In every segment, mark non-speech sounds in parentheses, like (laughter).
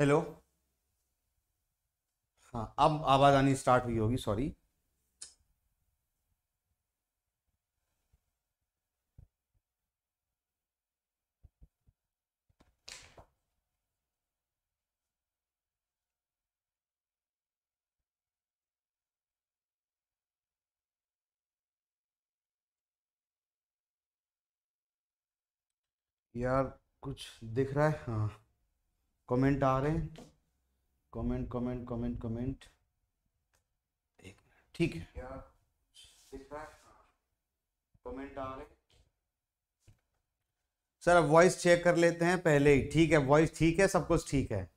Hello हाँ अब आवाज़ आनी स्टार्ट हुई होगी सॉरी यार कुछ दिख रहा है हाँ कमेंट आ रहे हैं कमेंट कमेंट कमेंट कमेंट एक मिनट ठीक है हाँ। कमेंट आ रहे हैं सर अब वॉइस चेक कर लेते हैं पहले ही ठीक है वॉइस ठीक है सब कुछ ठीक है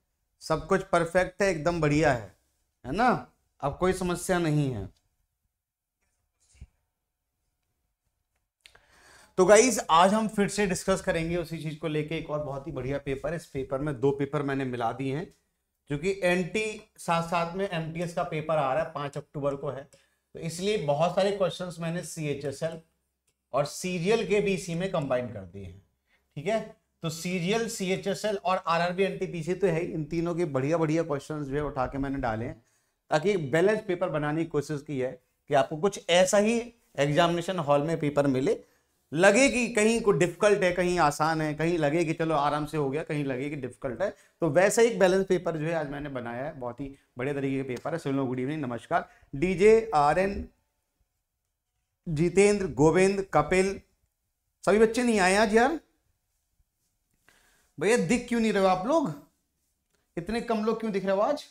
सब कुछ परफेक्ट है एकदम बढ़िया है है ना अब कोई समस्या नहीं है तो गाइज आज हम फिर से डिस्कस करेंगे उसी चीज को लेके एक और बहुत ही बढ़िया पेपर इस पेपर में दो पेपर मैंने मिला दिए हैं जो कि एन साथ साथ में एम का पेपर आ रहा है पांच अक्टूबर को है तो इसलिए बहुत सारे क्वेश्चन मैंने सी और सीरियल के भी इसी में कंबाइन कर दिए हैं ठीक है तो सीरियल सी और आर आर बी तो है इन तीनों के बढ़िया बढ़िया क्वेश्चन जो है उठा के मैंने डाले हैं ताकि बैलेंस पेपर बनाने की कोशिश की है कि आपको कुछ ऐसा ही एग्जामिनेशन हॉल में पेपर मिले लगे कि कहीं को डिफिकल्ट है कहीं आसान है कहीं लगे कि चलो आराम से हो गया कहीं लगे कि डिफिकल्ट है तो वैसा एक बैलेंस पेपर जो है आज मैंने बनाया है बहुत ही बढ़िया तरीके का पेपर है सुनो गुड इवनिंग नमस्कार DJ R N Jitendra Govind Kapil सभी बच्चे नहीं आए आज यार भैया दिख क्यों नहीं रहे हो आप लोग इतने कम लोग क्यों दिख रहे हो आज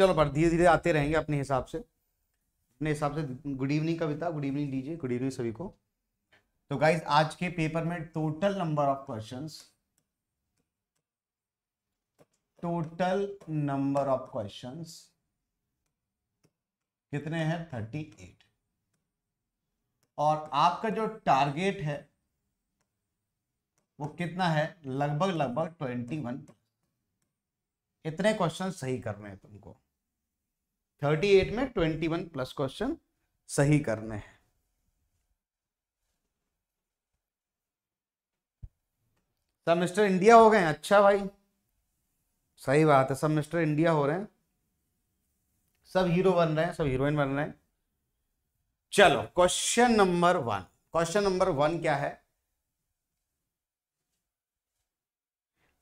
चलो पर धीरे धीरे आते रहेंगे अपने हिसाब से अपने हिसाब से good evening Kavita good evening DJ good evening सभी को तो गाइज आज के पेपर में total number of question total number of question कितने हैं थर्टी एट और आपका जो टारगेट है वो कितना है लगभग लगभग ट्वेंटी वन इतने क्वेश्चन सही करने हैं तुमको थर्टी एट में ट्वेंटी वन प्लस क्वेश्चन सही करने हैं सब मिस्टर इंडिया हो गए अच्छा भाई सही बात है सब मिस्टर इंडिया हो रहे हैं सब हीरो बन रहे हैं सब हीरोइन बन रहे हैं चलो question number one question number one क्या है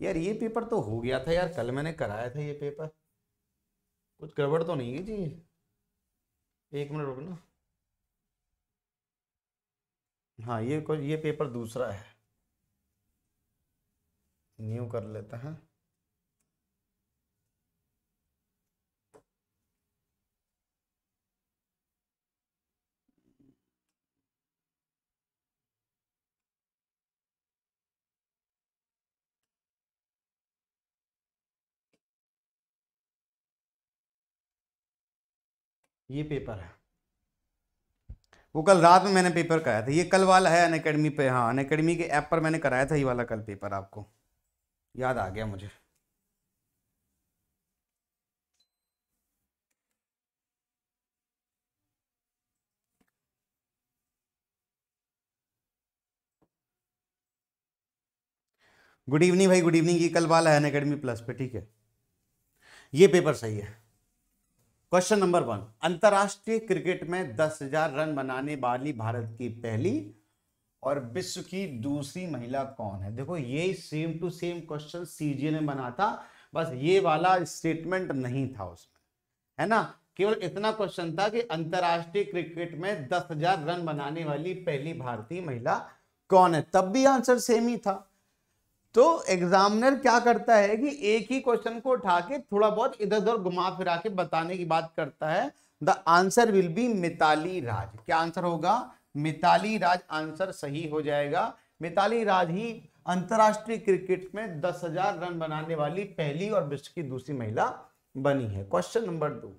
यार ये पेपर तो हो गया था यार कल मैंने कराया था ये पेपर कुछ गड़बड़ तो नहीं है जी एक मिनट रुकना हाँ ये ये पेपर दूसरा है न्यू कर लेते हैं ये पेपर है वो कल रात में मैंने पेपर कराया था ये कल वाला है अन अकेडमी पे हाँ अन अकेडमी के ऐप पर मैंने कराया था ये वाला कल पेपर आपको याद आ गया मुझे गुड इवनिंग भाई गुड इवनिंग ये कल वाला है अन अकेडमी प्लस पे ठीक है ये पेपर सही है क्वेश्चन नंबर वन अंतर्राष्ट्रीय क्रिकेट में दस हजार रन बनाने वाली भारत की पहली और विश्व की दूसरी महिला कौन है देखो ये same to same question CG ने बना था बस ये वाला स्टेटमेंट नहीं था उसमें है ना केवल इतना क्वेश्चन था कि अंतर्राष्ट्रीय क्रिकेट में दस हजार रन बनाने वाली पहली भारतीय महिला कौन है तब भी आंसर सेम ही था तो एग्जामिनर क्या करता है कि एक ही क्वेश्चन को उठा के थोड़ा बहुत इधर उधर घुमा फिरा के बताने की बात करता है the answer will be Mithali Raj क्या आंसर होगा मिताली राज आंसर सही हो जाएगा मिताली राज ही अंतर्राष्ट्रीय क्रिकेट में दस हजार रन बनाने वाली पहली और विश्व की दूसरी महिला बनी है क्वेश्चन नंबर दो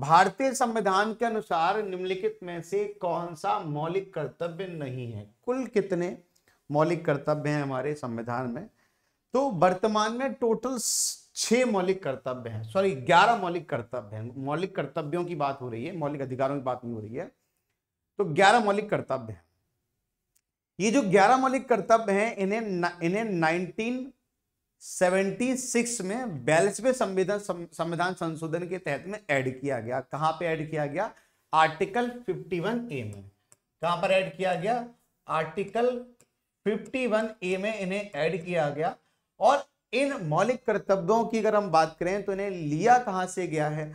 भारतीय संविधान के अनुसार निम्नलिखित में से कौन सा मौलिक कर्तव्य नहीं है कुल कितने मौलिक कर्तव्य हैं हमारे संविधान में तो वर्तमान में टोटल छह मौलिक कर्तव्य हैं सॉरी ग्यारह मौलिक कर्तव्य हैं मौलिक कर्तव्यों की बात हो रही है मौलिक अधिकारों की बात नहीं हो रही है तो ग्यारह मौलिक कर्तव्य हैं ये जो ग्यारह मौलिक कर्तव्य हैं इन्हें इन्हें नाइनटीन सेवेंटी सिक्स में बयालीसवें संविधान संविधान संशोधन के तहत में ऐड किया गया कहां पे ऐड किया गया आर्टिकल फिफ्टी वन ए में कहां पर ऐड किया गया आर्टिकल 51 ए में इन्हें ऐड किया गया और इन मौलिक कर्तव्यों की अगर हम बात करें तो इन्हें लिया कहाँ से गया है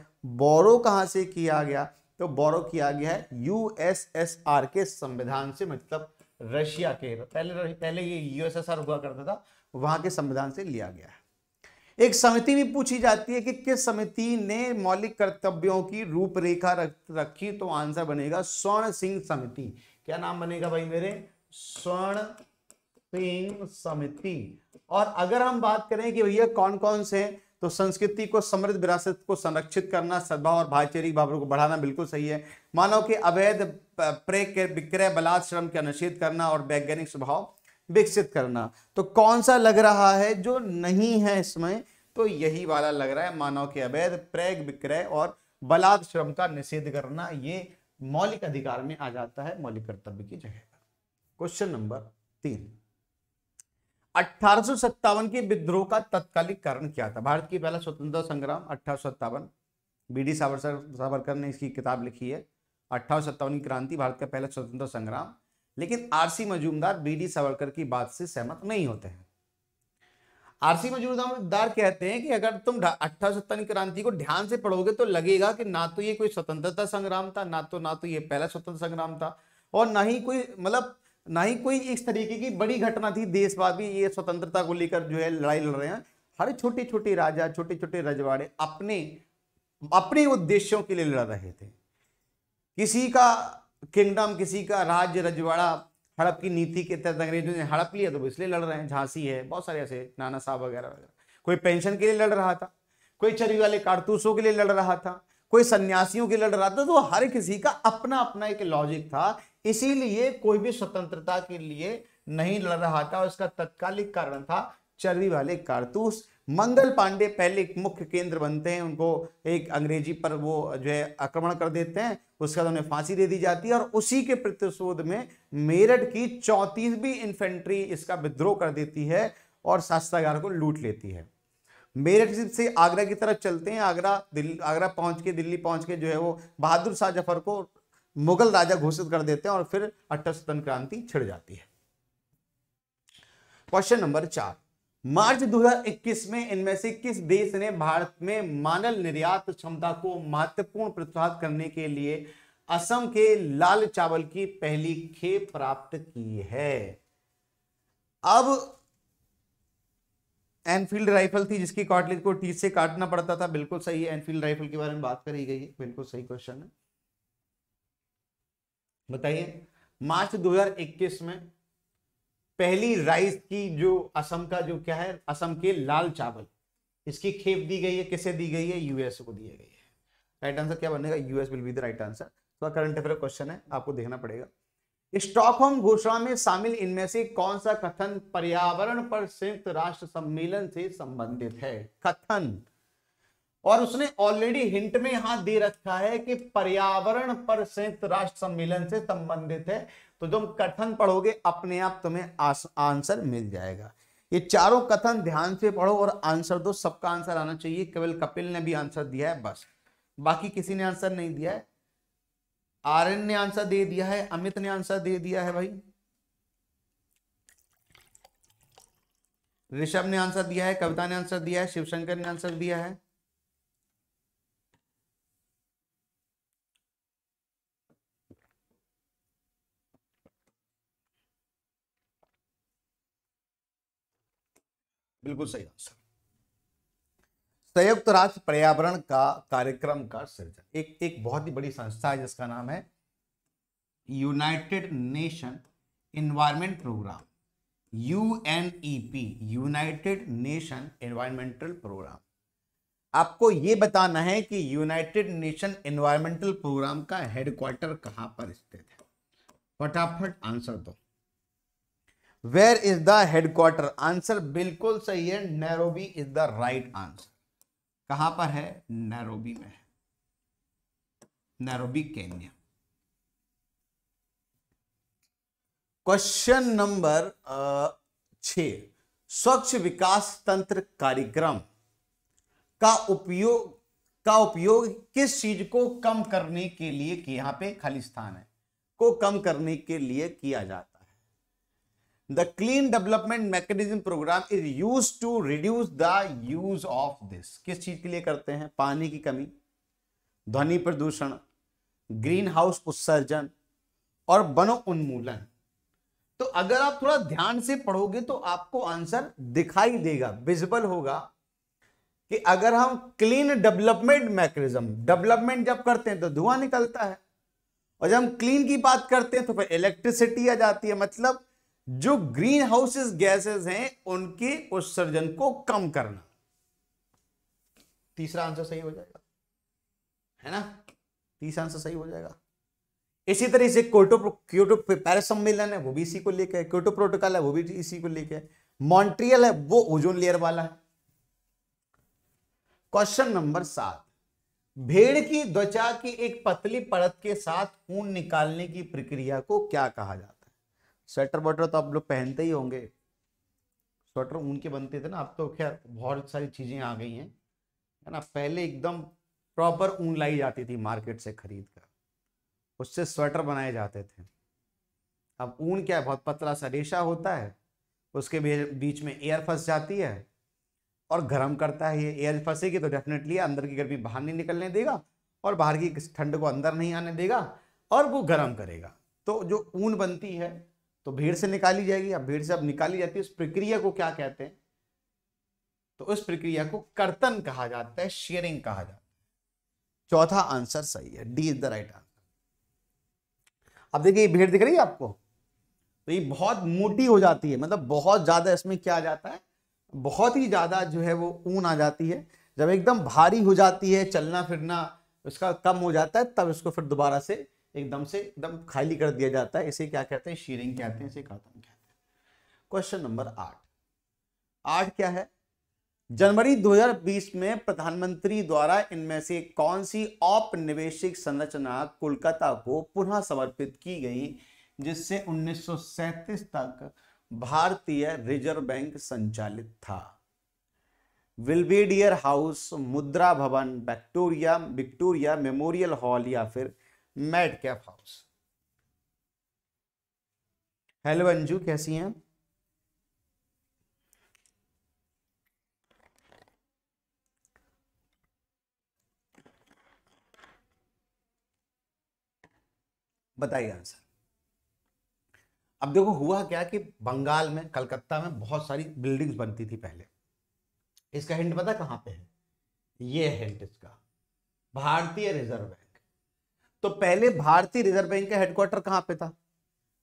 बोरो कहाँ से किया गया तो बोरो किया गया है यूएसएसआर के संविधान से मतलब रशिया के पहले पहले ये यूएसएसआर हुआ करता था वहां के संविधान से लिया गया है एक समिति भी पूछी जाती है कि किस समिति ने मौलिक कर्तव्यों की रूपरेखा रखी तो आंसर बनेगा स्वर्ण सिंह समिति क्या नाम बनेगा भाई मेरे स्वर्ण प्रेम समिति और अगर हम बात करें कि भैया कौन कौन से हैं तो संस्कृति को समृद्ध विरासत को संरक्षित करना सद्भाव और भाईचारिक भाव को बढ़ाना बिल्कुल सही है मानव के अवैध के विक्रय बलात् श्रम का निषेध करना और वैज्ञानिक स्वभाव विकसित करना तो कौन सा लग रहा है जो नहीं है इसमें तो यही वाला लग रहा है मानव के अवैध प्रेग विक्रय और बलात् श्रम का निषेध करना ये मौलिक अधिकार में आ जाता है मौलिक कर्तव्य की जगह क्वेश्चन नंबर तीन अठारह के विद्रोह का तत्कालिक कारण क्या था भारत की पहला स्वतंत्रता संग्राम अठारह बी डी सावरकर सावरकर ने इसकी किताब लिखी है अठारह की क्रांति भारत का पहला स्वतंत्रता संग्राम लेकिन R C Majumdar B D Savarkar की बात से सहमत नहीं होते हैं आरसी मजूमदार कहते हैं कि अगर तुम अठारह की क्रांति को ध्यान से पढ़ोगे तो लगेगा कि ना तो ये कोई स्वतंत्रता संग्राम था ना तो ना तो ये पहला स्वतंत्र संग्राम था और ना ही कोई मतलब ना ही कोई इस तरीके की बड़ी घटना थी देशवादी ये स्वतंत्रता को लेकर जो है लड़ाई लड़ रहे हैं हर छोटे छोटे राजा छोटे छोटे रजवाड़े अपने अपने उद्देश्यों के लिए लड़ रहे थे किसी का किंगडम किसी का राज्य रजवाड़ा हड़प की नीति के तहत अंग्रेजों ने हड़प लिया तो वो इसलिए लड़ रहे हैं झांसी है बहुत सारे ऐसे नाना साहब वगैरह वगैरह कोई पेंशन के लिए लड़ रहा था कोई चरी वाले कारतूसों के लिए लड़ रहा था कोई सन्यासियों के लिए लड़ रहा था तो हर किसी का अपना अपना एक लॉजिक था इसीलिए कोई भी स्वतंत्रता के लिए नहीं लड़ रहा था और इसका तत्कालिक कारण था चर्बी वाले कारतूस मंगल पांडे पहले मुख्य केंद्र बनते हैं उनको एक अंग्रेजी पर वो जो है आक्रमण कर देते हैं उसके बाद उन्हें फांसी दे दी जाती है और उसी के प्रतिशोध में मेरठ की चौंतीसवीं इन्फेंट्री इसका विद्रोह कर देती है और शास्त्रागार को लूट लेती है मेरठ से आगरा की तरफ चलते हैं आगरा दिल्ली आगरा पहुंच के दिल्ली पहुंच के जो है वो बहादुर शाह जफर को मुगल राजा घोषित कर देते हैं और फिर अट्ठस्तन क्रांति छिड़ जाती है क्वेश्चन नंबर चार मार्च 2021 में इनमें से किस देश ने भारत में मानल निर्यात क्षमता को महत्वपूर्ण प्रोत्साहित करने के लिए असम के लाल चावल की पहली खेप प्राप्त की है अब एनफील्ड राइफल थी जिसकी कॉटलेज को टीच से काटना पड़ता था बिल्कुल सही है एनफील्ड राइफल के बारे में बात करी गई है बिल्कुल सही क्वेश्चन है बताइए मार्च 2021 में पहली राइस की जो असम का जो क्या है असम के लाल चावल इसकी खेप दी गई है किसे दी गई है यूएस को दी गई है राइट आंसर क्या बनेगा US will be the right answer तो करंट अफेयर क्वेश्चन है आपको देखना पड़ेगा स्टॉकहोम घोषणा में शामिल इनमें से कौन सा कथन पर्यावरण पर संयुक्त राष्ट्र सम्मेलन से संबंधित है कथन और उसने ऑलरेडी हिंट में यहां दे रखा है कि पर्यावरण पर संयुक्त राष्ट्र सम्मेलन से संबंधित है तो तुम कथन पढ़ोगे अपने आप तुम्हें आंसर मिल जाएगा ये चारों कथन ध्यान से पढ़ो और आंसर दो सबका आंसर आना चाहिए केवल कपिल ने भी आंसर दिया है बस बाकी किसी ने आंसर नहीं दिया है आर्यन ने आंसर दे दिया है अमित ने आंसर दे दिया है भाई ऋषभ ने आंसर दिया है कविता ने आंसर दिया है शिवशंकर ने आंसर दिया है बिल्कुल सही आंसर संयुक्त राष्ट्र पर्यावरण का कार्यक्रम का सृजन एक एक बहुत ही बड़ी संस्था है जिसका नाम है United Nation Environment Programme P e United Nation Environmental Programme आपको यह बताना है कि यूनाइटेड नेशन एनवायरमेंटल प्रोग्राम का हेडक्वार्टर कहां पर स्थित है फटाफट आंसर दो where is the headquarter answer बिल्कुल सही है Nairobi is the right answer कहां पर है नैरोबी में है नैरोबी केन्या क्वेश्चन नंबर छ स्वच्छ विकास तंत्र कार्यक्रम का उपयोग का उपयोग किस चीज को कम करने के लिए कि यहां पे खाली स्थान है को कम करने के लिए किया जाता the clean development mechanism programme is use to reduce the use of this किस चीज के लिए करते हैं पानी की कमी ध्वनि प्रदूषण ग्रीन हाउस उत्सर्जन और बनो उन्मूलन तो अगर आप थोड़ा ध्यान से पढ़ोगे तो आपको आंसर दिखाई देगा विजिबल होगा कि अगर हम क्लीन डेवलपमेंट मैकेनिज्म डेवलपमेंट जब करते हैं तो धुआं निकलता है और जब हम क्लीन की बात करते हैं तो फिर इलेक्ट्रिसिटी आ जाती है मतलब जो ग्रीन हाउसेस गैसेस हैं उनके उत्सर्जन को कम करना तीसरा आंसर सही हो जाएगा है ना तीसरा आंसर सही हो जाएगा इसी तरह से कोटो क्योटो पेरिस सम्मेलन है वो भी इसी को लेकर है क्योटो प्रोटोकॉल है वो भी इसी को लेकर है मॉन्ट्रियल है वो ओजोन लेयर वाला है क्वेश्चन नंबर सात भेड़ की त्वचा की एक पतली परत के साथ ऊन निकालने की प्रक्रिया को क्या कहा जाता है स्वेटर वेटर तो आप लोग पहनते ही होंगे स्वेटर ऊन के बनते थे ना अब तो खैर बहुत सारी चीज़ें आ गई हैं है ना पहले एकदम प्रॉपर ऊन लाई जाती थी मार्केट से खरीद कर उससे स्वेटर बनाए जाते थे अब ऊन क्या है बहुत पतला सा रेशा होता है उसके बीच में एयर फंस जाती है और गर्म करता है ये एयर फंसेगी तो डेफिनेटली अंदर की गर्मी बाहर नहीं निकलने देगा और बाहर की ठंड को अंदर नहीं आने देगा और वो गर्म करेगा तो जो ऊन बनती है तो भीड़ से निकाली जाएगी अब भीड़ से अब निकाली जाती है उस प्रक्रिया को क्या कहते हैं तो उस प्रक्रिया को कर्तन कहा जाता है शेयरिंग कहा जाता है चौथा आंसर सही है D is the right answer अब देखिए भीड़ दिख रही है आपको तो ये बहुत मोटी हो जाती है मतलब बहुत ज्यादा इसमें क्या आ जाता है बहुत ही ज्यादा जो है वो ऊन आ जाती है जब एकदम भारी हो जाती है चलना फिरना उसका कम हो जाता है तब इसको फिर दोबारा से एकदम से एकदम खाली कर दिया जाता है इसे क्या कहते हैं शीरिंग कहते हैं इसे खातम कहते हैं क्वेश्चन नंबर आठ आठ क्या है जनवरी 2020 में प्रधानमंत्री द्वारा इनमें से कौन सी औपनिवेशिक संरचना कोलकाता को पुनः समर्पित की गई जिससे 1937 तक भारतीय रिजर्व बैंक संचालित था विल्बेडियर हाउस मुद्रा भवन विक्टोरिया विक्टोरिया मेमोरियल हॉल या फिर Metcalfe house hello Anju कैसी हैं बताइए आंसर अब देखो हुआ क्या कि बंगाल में कलकत्ता में बहुत सारी बिल्डिंग्स बनती थी पहले इसका हिंट पता कहां पे है ये हिंट इसका भारतीय रिजर्व है तो पहले भारतीय रिजर्व बैंक का हेडक्वार्टर कहां पे था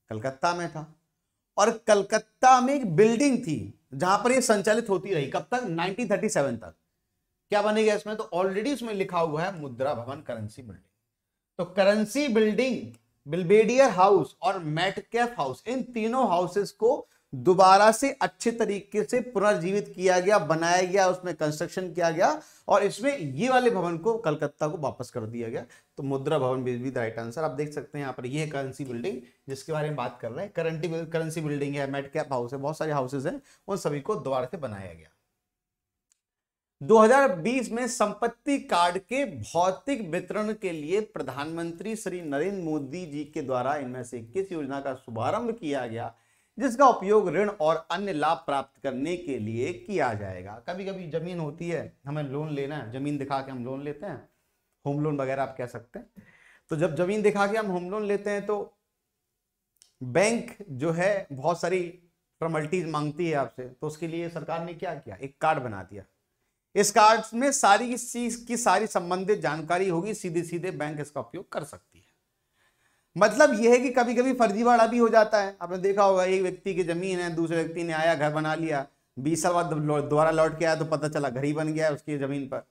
कलकत्ता में था और कलकत्ता में एक बिल्डिंग थी जहां पर ये संचालित होती रही कब तक 1937 तक क्या बनेगा इसमें तो ऑलरेडी उसमें लिखा हुआ है मुद्रा भवन करेंसी बिल्डिंग तो करेंसी बिल्डिंग बिल्बेडियर हाउस और मेटकैफ हाउस इन तीनों हाउसेस को दोबारा से अच्छे तरीके से पुनर्जीवित किया गया बनाया गया उसमें कंस्ट्रक्शन किया गया और इसमें ये वाले भवन को कलकत्ता को वापस कर दिया गया तो मुद्रा भवन विल राइट आंसर आप देख सकते हैं यहाँ पर ये है करेंसी बिल्डिंग जिसके बारे में बात कर रहे हैं करंटी करेंसी बिल्डिंग है मेट कैप हाउस है बहुत सारे हाउसेज हैं उन सभी को दोबारा से बनाया गया 2020 में संपत्ति कार्ड के भौतिक वितरण के लिए प्रधानमंत्री श्री नरेंद्र मोदी जी के द्वारा इनमें से किस योजना का शुभारंभ किया गया जिसका उपयोग ऋण और अन्य लाभ प्राप्त करने के लिए किया जाएगा कभी कभी जमीन होती है हमें लोन लेना है जमीन दिखा के हम लोन लेते हैं होम लोन वगैरह आप कह सकते हैं तो जब जमीन दिखा के हम होम लोन लेते हैं तो बैंक जो है बहुत सारी फॉर्मलिटीज मांगती है आपसे तो उसके लिए सरकार ने क्या किया एक कार्ड बना दिया इस कार्ड में सारी चीज की सारी संबंधित जानकारी होगी सीधे सीधे बैंक इसका उपयोग कर सकते मतलब यह है कि कभी कभी फर्जीवाड़ा भी हो जाता है आपने देखा होगा एक व्यक्ति की जमीन है दूसरे व्यक्ति ने आया घर बना लिया बीस साल बाद दोबारा लौट के आया तो पता चला घर ही बन गया उसकी जमीन पर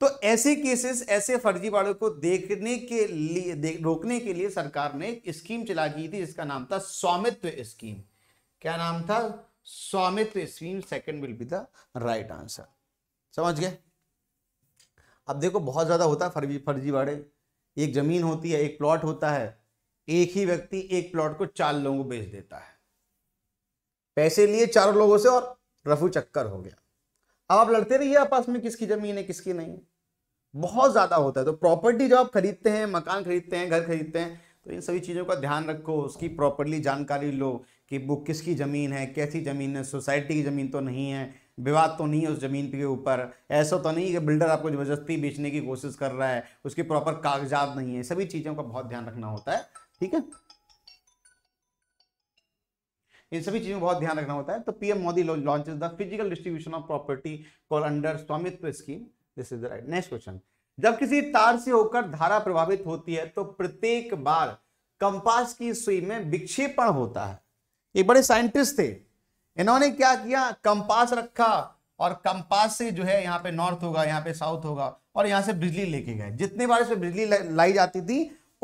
तो ऐसे केसेस ऐसे फर्जीवाड़ों को देखने के लिए देख, रोकने के लिए सरकार ने एक स्कीम चला की थी जिसका नाम था स्वामित्व स्कीम क्या नाम था Svamitva scheme second will be the right answer समझ गए अब देखो बहुत ज्यादा होता है फर्जी फर्जीवाड़े एक जमीन होती है एक प्लॉट होता है एक ही व्यक्ति एक प्लॉट को चार लोगों को बेच देता है पैसे लिए चारों लोगों से और रफू चक्कर हो गया अब आप लड़ते रहिए आपस में किसकी जमीन है किसकी नहीं है बहुत ज्यादा होता है तो प्रॉपर्टी जब आप खरीदते हैं मकान खरीदते हैं घर खरीदते हैं तो इन सभी चीज़ों का ध्यान रखो उसकी प्रॉपरली जानकारी लो कि वो किसकी ज़मीन है कैसी ज़मीन है सोसाइटी की ज़मीन तो नहीं है विवाद तो नहीं है उस ज़मीन के ऊपर ऐसा तो नहीं कि बिल्डर आपको ज़बरदस्ती बेचने की कोशिश कर रहा है उसके प्रॉपर कागजात नहीं है सभी चीज़ों का बहुत ध्यान रखना होता है ठीक है इन सभी चीजों में बहुत ध्यान रखना होता है तो PM Modi launches the physical distribution of property call under Svamitva scheme this is the right next question जब किसी तार से होकर धारा प्रभावित होती है तो प्रत्येक बार कंपास की सुई में विक्षेपण होता है ये बड़े साइंटिस्ट थे इन्होंने क्या किया कंपास रखा और कंपास से जो है यहाँ पे नॉर्थ होगा यहाँ पे साउथ होगा और यहाँ से बिजली लेके गए जितने बार इसमें बिजली लाई जाती थी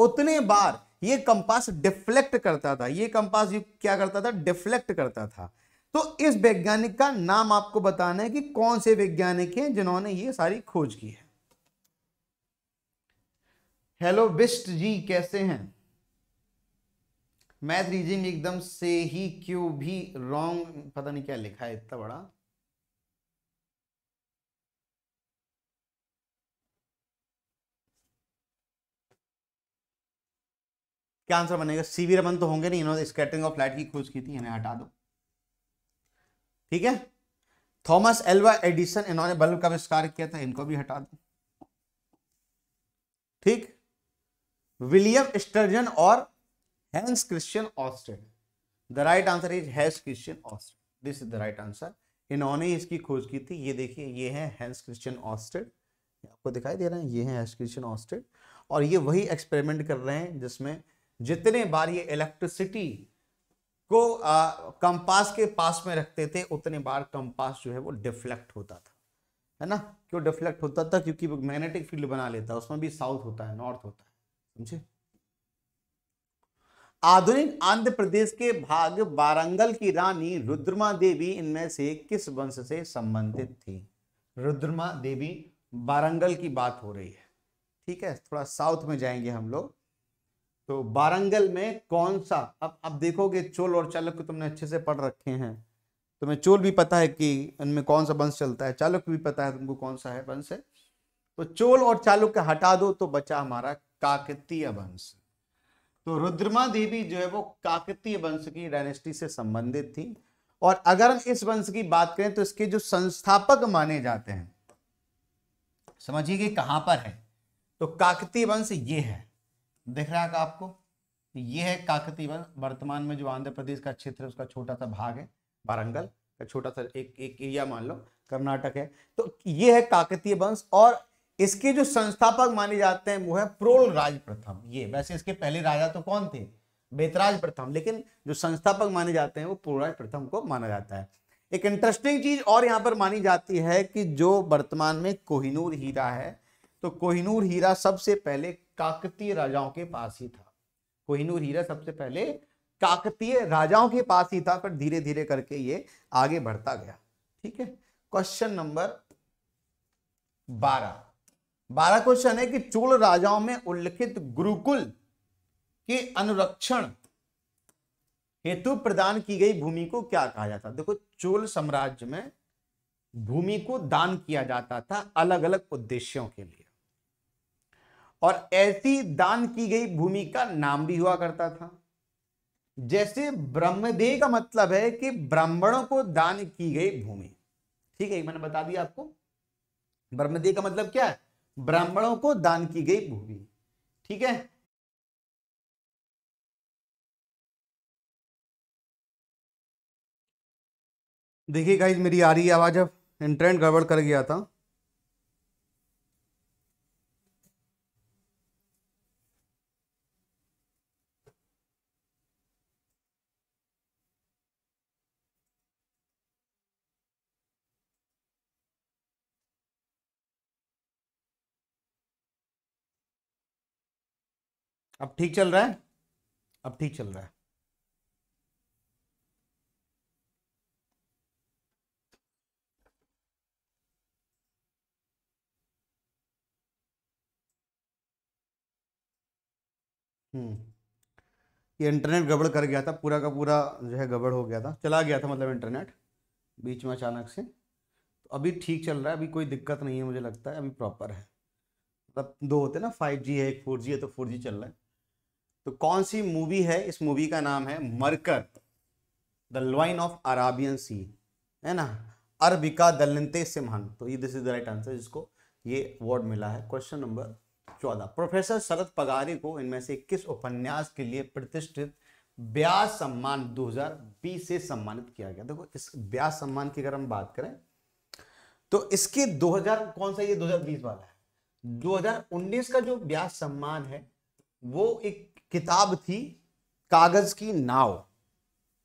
उतने बार ये कंपास डिफ्लेक्ट करता था ये कंपास ये क्या करता था डिफ्लेक्ट करता था तो इस वैज्ञानिक का नाम आपको बताना है कि कौन से वैज्ञानिक हैं जिन्होंने ये सारी खोज की है हेलो बिस्ट जी कैसे हैं मैथ रीजिंग एकदम से ही क्यों भी रॉन्ग पता नहीं क्या लिखा है इतना बड़ा क्या आंसर बनेगा सीवी रमन तो होंगे नहीं इन्होंने स्केटरिंग ऑफ लाइट की खोज की थी इन्हें हटा दो ठीक है थॉमस एल्वा एडिसन इन्होंने बल्ब का आविष्कार किया था इनको भी हटा दो ठीक विलियम स्टर्जन और Hans Christian Oersted the right answer is Hans Christian Oersted this is the right answer इन्होंने इसकी खोज की थी ये देखिए ये है हैंस क्रिश्चियन ऑस्टेड आपको दिखाई दे रहा है ये है हैंस क्रिश्चियन ऑस्टेड और ये वही एक्सपेरिमेंट कर रहे हैं जिसमें जितने बार ये इलेक्ट्रिसिटी को कंपास के पास में रखते थे उतने बार कंपास जो है वो डिफ्लेक्ट होता था है ना क्यों डिफ्लेक्ट होता था क्योंकि मैग्नेटिक फील्ड बना लेता उसमें भी साउथ होता है नॉर्थ होता है समझे आधुनिक आंध्र प्रदेश के भाग वारंगल की रानी रुद्रमा देवी इनमें से किस वंश से संबंधित थी रुद्रमा देवी वारंगल की बात हो रही है ठीक है थोड़ा साउथ में जाएंगे हम लोग तो बारंगल में कौन सा अब अब देखोगे चोल और को तुमने अच्छे से पढ़ रखे हैं तुम्हें चोल भी पता है कि उनमें कौन सा वंश चलता है चालक भी पता है तुमको कौन सा है वंश है तो चोल और का हटा दो तो बचा हमारा काकतीय वंश तो रुद्रमा देवी जो है वो काकतीय वंश की डायनेस्टी से संबंधित थी और अगर हम इस वंश की बात करें तो इसके जो संस्थापक माने जाते हैं समझिए कि कहां पर है तो काकतीय वंश ये है दिख रहा है आपको तो ये है काकती वन वर्तमान में जो आंध्र प्रदेश का क्षेत्र है उसका छोटा सा भाग है वारंगल का छोटा सा एक एक एरिया मान लो कर्नाटक है तो ये है काकतीय वंश और इसके जो संस्थापक माने जाते हैं वो है प्रोल राज प्रथम ये वैसे इसके पहले राजा तो कौन थे बेतराज प्रथम लेकिन जो संस्थापक माने जाते हैं वो प्रोलराज प्रथम को माना जाता है एक इंटरेस्टिंग चीज और यहाँ पर मानी जाती है कि जो वर्तमान में कोहिनूर हीरा है तो कोहिनूर हीरा सबसे पहले काकतीय राजाओं के पास ही था कोहिनूर हीरा सबसे पहले काकतीय राजाओं के पास ही था पर धीरे धीरे करके ये आगे बढ़ता गया ठीक है क्वेश्चन नंबर बारह बारह क्वेश्चन है कि चोल राजाओं में उल्लिखित गुरुकुल के अनुरक्षण हेतु प्रदान की गई भूमि को क्या कहा जाता देखो चोल साम्राज्य में भूमि को दान किया जाता था अलग अलग उद्देश्यों के लिए और ऐसी दान की गई भूमि का नाम भी हुआ करता था जैसे ब्रह्मदेह का मतलब है कि ब्राह्मणों को दान की गई भूमि ठीक है मैंने बता दिया आपको ब्रह्मदेह का मतलब क्या है ब्राह्मणों को दान की गई भूमि ठीक है देखिए गाइज मेरी आ रही आवाज़ अब इंटरनेट गड़बड़ कर गया था अब ठीक चल रहा है अब ठीक चल रहा है हम्म। ये इंटरनेट गड़बड़ कर गया था पूरा का पूरा जो है गड़बड़ हो गया था चला गया था मतलब इंटरनेट बीच में अचानक से तो अभी ठीक चल रहा है अभी कोई दिक्कत नहीं है मुझे लगता है अभी प्रॉपर है मतलब दो होते हैं ना फाइव जी है एक फोर जी है तो फोर जी चल रहा है तो कौन सी मूवी है इस मूवी का नाम है मरकर the line of Arabian sea है ना अरबिका दलते सिमहन तो ये this is the right answer जिसको ये अवार्ड मिला है क्वेश्चन नंबर चौदह प्रोफेसर शरद पगारी को इनमें से किस उपन्यास के लिए प्रतिष्ठित ब्यास सम्मान 2020 से सम्मानित किया गया देखो इस ब्यास सम्मान की अगर हम बात करें तो इसके 2000 कौन सा ये 2020 वाला है 2019 का जो ब्यास सम्मान है वो एक किताब थी कागज की नाव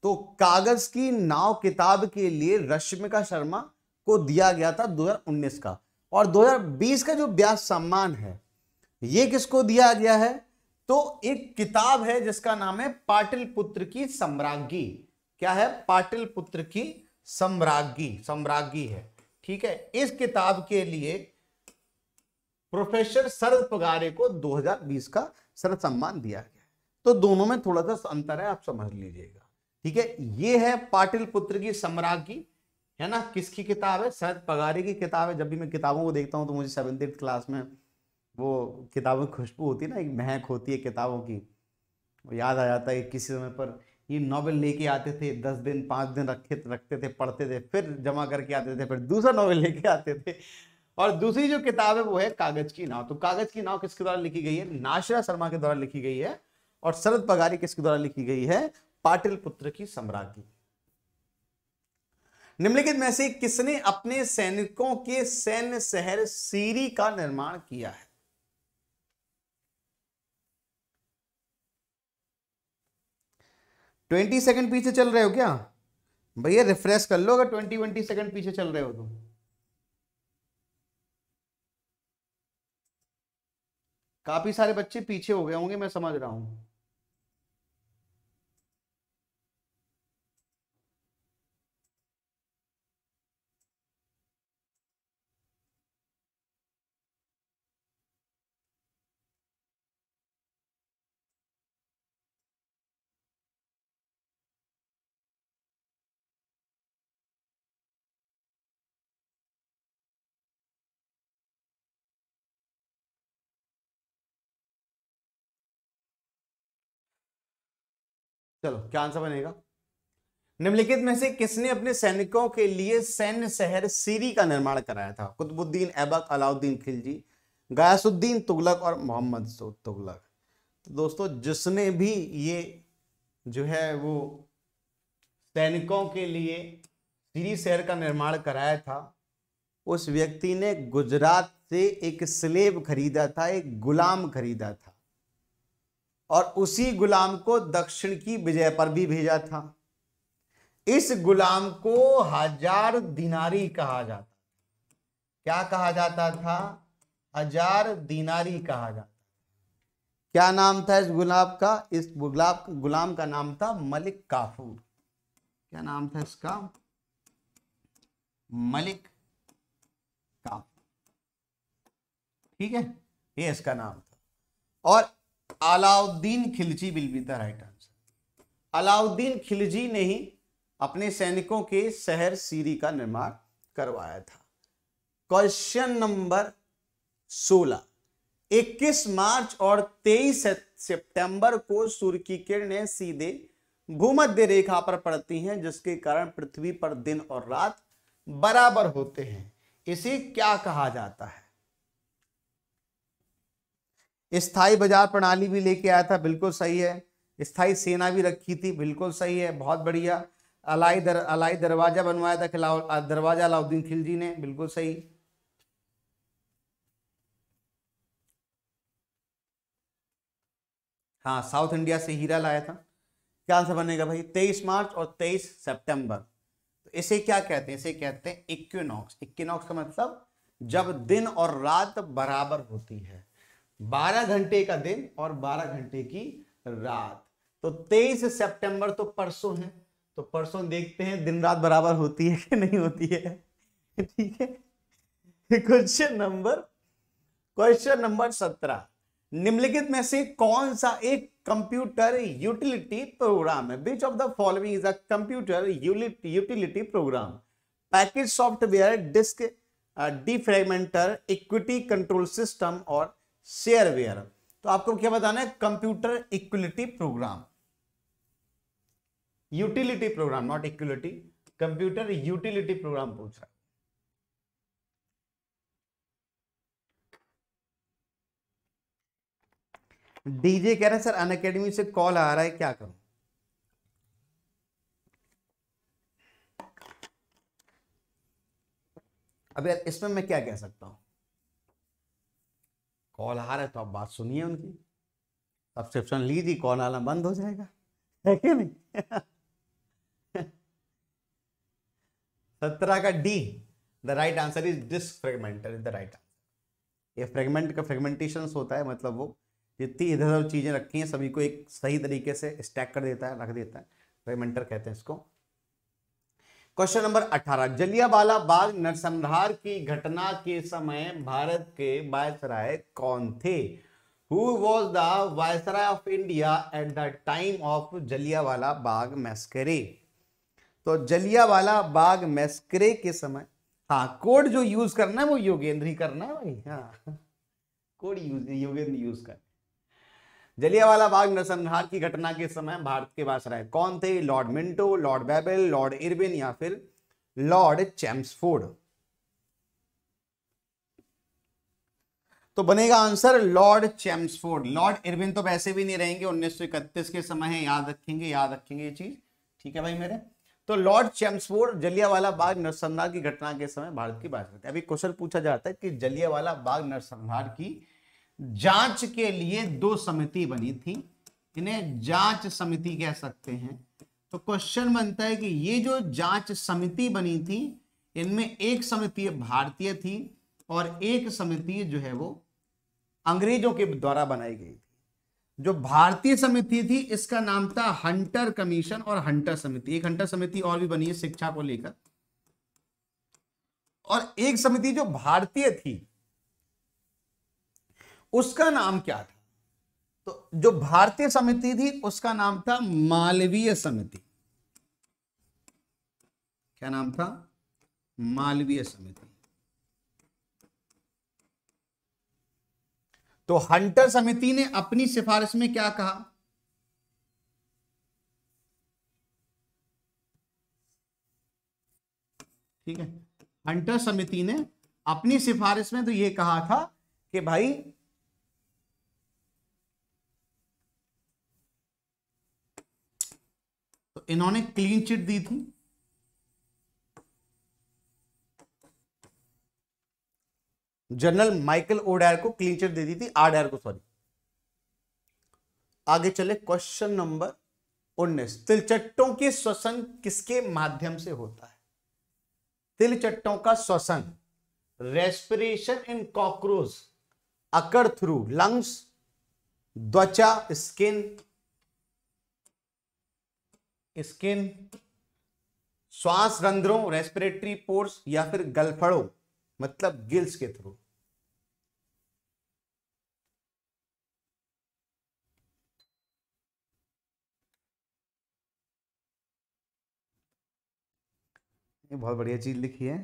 तो कागज की नाव किताब के लिए रश्मिका शर्मा को दिया गया था 2019 का और 2020 का जो ब्यास सम्मान है ये किसको दिया गया है तो एक किताब है जिसका नाम है पाटिल पुत्र की सम्राज्ञी क्या है पाटिल पुत्र की सम्राज्ञी सम्राज्ञी है ठीक है इस किताब के लिए प्रोफेसर शरद पगारे को 2020 का शरद सम्मान दिया गया तो दोनों में थोड़ा सा अंतर है आप समझ लीजिएगा ठीक है ये है पाटिल पुत्र की सम्राज की है ना किसकी किताब है शायद पगारी की किताब है जब भी मैं किताबों को देखता हूँ तो मुझे सेवन एट्थ क्लास में वो किताबों की खुशबू होती है ना एक महक होती है किताबों की याद आ जाता है किसी समय पर ये नॉवल लेके आते थे दस दिन पाँच दिन रखे रखते थे पढ़ते थे फिर जमा करके आते थे फिर दूसरा नॉवल लेके आते थे और दूसरी जो किताब है वो है कागज की नाव तो कागज की नाव किसके द्वारा लिखी गई है नाशरा शर्मा के द्वारा लिखी गई है और शरद पगारी किसके द्वारा लिखी गई है पाटिल पुत्र की सम्राज्ञी निम्नलिखित में से किसने अपने सैनिकों के सैन्य शहर सीरी का निर्माण किया है ट्वेंटी सेकंड पीछे चल रहे हो क्या भैया रिफ्रेश कर लो अगर ट्वेंटी ट्वेंटी सेकंड पीछे चल रहे हो तुम काफी सारे बच्चे पीछे हो गए होंगे मैं समझ रहा हूं चलो क्या आंसर बनेगा निम्नलिखित में से किसने अपने सैनिकों के लिए सैन्य शहर सीरी का निर्माण कराया था कुतुबुद्दीन ऐबक अलाउद्दीन खिलजी गयासुद्दीन तुगलक और मोहम्मद तुगलक तो दोस्तों जिसने भी ये जो है वो सैनिकों के लिए सीरी शहर का निर्माण कराया था उस व्यक्ति ने गुजरात से एक स्लेब खरीदा था एक गुलाम खरीदा था और उसी गुलाम को दक्षिण की विजय पर भी भेजा था इस गुलाम को हजार दिनारी कहा जाता क्या कहा जाता था हजार दिनारी कहा जाता क्या नाम था इस गुलाब का इस गुलाब गुलाम का नाम था मलिक काफूर क्या नाम था इसका मलिक काफूर ठीक है ये इसका नाम था और Alauddin Khilji will be the right answer Alauddin Khilji ने ही अपने सैनिकों के शहर सीरी का निर्माण करवाया था क्वेश्चन नंबर 16 21 मार्च और 23 सितंबर को सूर्य की किरणें सीधे भूमध्य रेखा पर पड़ती हैं जिसके कारण पृथ्वी पर दिन और रात बराबर होते हैं इसे क्या कहा जाता है स्थाई बाजार प्रणाली भी लेके आया था बिल्कुल सही है स्थाई सेना भी रखी थी बिल्कुल सही है बहुत बढ़िया अलाई दर अलाई दरवाज़ा बनवाया था खिलाओ दरवाज़ा अलाउद्दीन खिलजी ने बिल्कुल सही हाँ साउथ इंडिया से हीरा लाया था क्या आंसर बनेगा भाई तेईस मार्च और तेईस सितंबर तो इसे क्या कहते हैं इसे कहते हैं इक्विनॉक्स इक्विनॉक्स का मतलब जब दिन और रात बराबर होती है 12 घंटे का दिन और 12 घंटे की रात तो 23 सितंबर तो परसों है तो परसों देखते हैं दिन रात बराबर होती है कि नहीं होती है ठीक है क्वेश्चन नंबर क्वेश्चन नंबर सत्रह निम्नलिखित में से कौन सा एक कंप्यूटर यूटिलिटी प्रोग्राम है which of the following is a computer utility program package software disk defragmenter equity control system और शेयरवेयर तो आपको क्या बताना है computer equality program utility program not equality computer utility program पूछ रहा है डीजे कह रहे हैं सर अन अकेडमी से कॉल आ रहा है क्या करूं अब यार इसमें मैं क्या कह सकता हूं कॉल आ रहा है तो आप बात सुनिए उनकी सब्सक्रिप्शन लीजिए कॉल आना बंद हो जाएगा है कि नहीं सत्रह का D the right answer is fragmenter is the right answer ये फ्रेगमेंट का फ्रेगमेंटेशन होता है मतलब वो जितनी इधर उधर चीज़ें रखी हैं सभी को एक सही तरीके से स्टैक कर देता है रख देता है फ्रेगमेंटर कहते हैं इसको क्वेश्चन नंबर 18 जलियावाला बाग नरसंहार की घटना के समय भारत के वायसराय कौन थे who was the viceroy of India at the time of Jallianwala Bagh massacre तो जलियावाला बाग मैस्करे के समय हाँ कोड जो यूज करना है वो योगेंद्र ही करना है भाई हाँ कोड यूज योगेंद्र यूज करना जलियावाला बाग नरसंहार की घटना के समय भारत के पास रहे कौन थे Lord Minto Lord Wavell Lord Irwin या फिर लॉर्ड चैम्सफोर्ड तो बनेगा answer Lord Chelmsford Lord Irwin तो वैसे भी नहीं रहेंगे 1931 के समय है याद रखेंगे याद रखेंगे ये चीज ठीक है भाई मेरे तो लॉर्ड चैम्सफोर्ड जलियावाला बाग नरसंहार की घटना के समय भारत की बात करते हैं अभी क्वेश्चन पूछा जाता है कि जलियावाला बाग नरसंहार की जांच के लिए दो समिति बनी थी इन्हें जांच समिति कह सकते हैं तो क्वेश्चन बनता है कि ये जो जांच समिति बनी थी इनमें एक समिति भारतीय थी और एक समिति जो है वो अंग्रेजों के द्वारा बनाई गई थी जो भारतीय समिति थी इसका नाम था हंटर कमीशन और हंटर समिति एक हंटर समिति और भी बनी है शिक्षा को लेकर और एक समिति जो भारतीय थी उसका नाम क्या था तो जो भारतीय समिति थी उसका नाम था मालवीय समिति क्या नाम था मालवीय समिति तो हंटर समिति ने अपनी सिफारिश में क्या कहा ठीक है हंटर समिति ने अपनी सिफारिश में तो यह कहा था कि भाई इन्होंने क्लीन चिट दी थी जनरल माइकल ओडायर को क्लीन चिट दे दी थी आडायर को सॉरी आगे चले क्वेश्चन नंबर उन्नीस तिलचट्टों के श्वसन किसके माध्यम से होता है तिलचट्टों का श्वसन रेस्पिरेशन इन कॉकरोच अकड़ थ्रू लंग्स त्वचा स्किन स्किन श्वास रंध्रों रेस्पिरेटरी पोर्स या फिर गलफड़ों मतलब गिल्स के थ्रू ये बहुत बढ़िया चीज लिखी है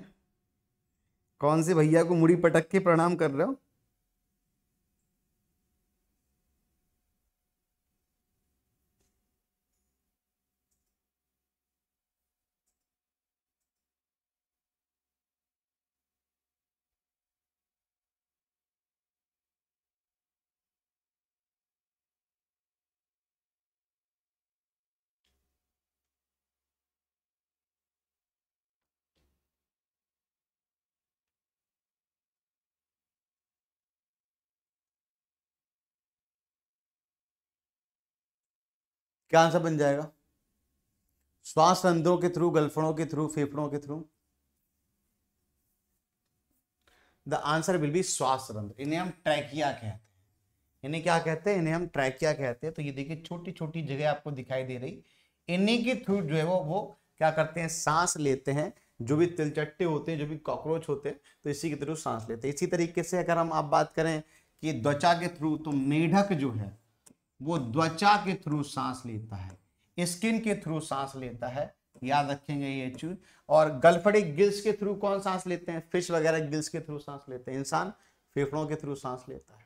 कौन से भैया को मुड़ी पटक के प्रणाम कर रहे हो क्या आंसर बन जाएगा श्वास रंध्रों के थ्रू गलफड़ों के थ्रू फेफड़ों के through the answer will be श्वास रंध्र इन्हें हम ट्रैकिया कहते हैं इन्हें क्या कहते हैं इन्हें हम ट्रैकिया कहते हैं तो ये देखिए छोटी छोटी जगह आपको दिखाई दे रही इन्हीं के थ्रू जो है वो वो क्या करते हैं सांस लेते हैं जो भी तिलचट्टे होते हैं जो भी कॉकरोच होते हैं तो इसी के थ्रू सांस लेते हैं इसी तरीके से अगर हम आप बात करें कि त्वचा के थ्रू तो मेढक जो है वो त्वचा के थ्रू सांस लेता है स्किन के थ्रू सांस लेता है याद रखेंगे ये चीज और गलफड़े गिल्स के थ्रू कौन सांस लेते हैं फिश वगैरह गिल्स के थ्रू सांस लेते हैं इंसान फेफड़ों के थ्रू सांस लेता है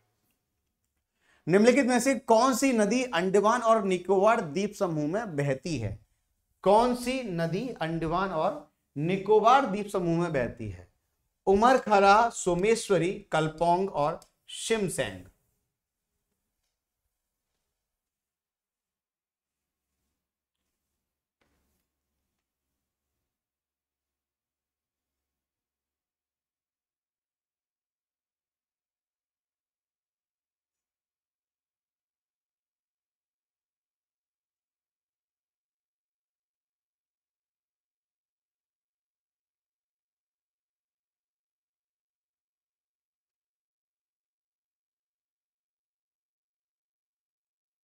निम्नलिखित में से कौन सी नदी अंडमान और निकोबार द्वीप समूह में बहती है कौन सी नदी अंडमान और निकोबार द्वीप समूह में बहती है उमरखरा सोमेश्वरी कलपोंग और शिमसेंग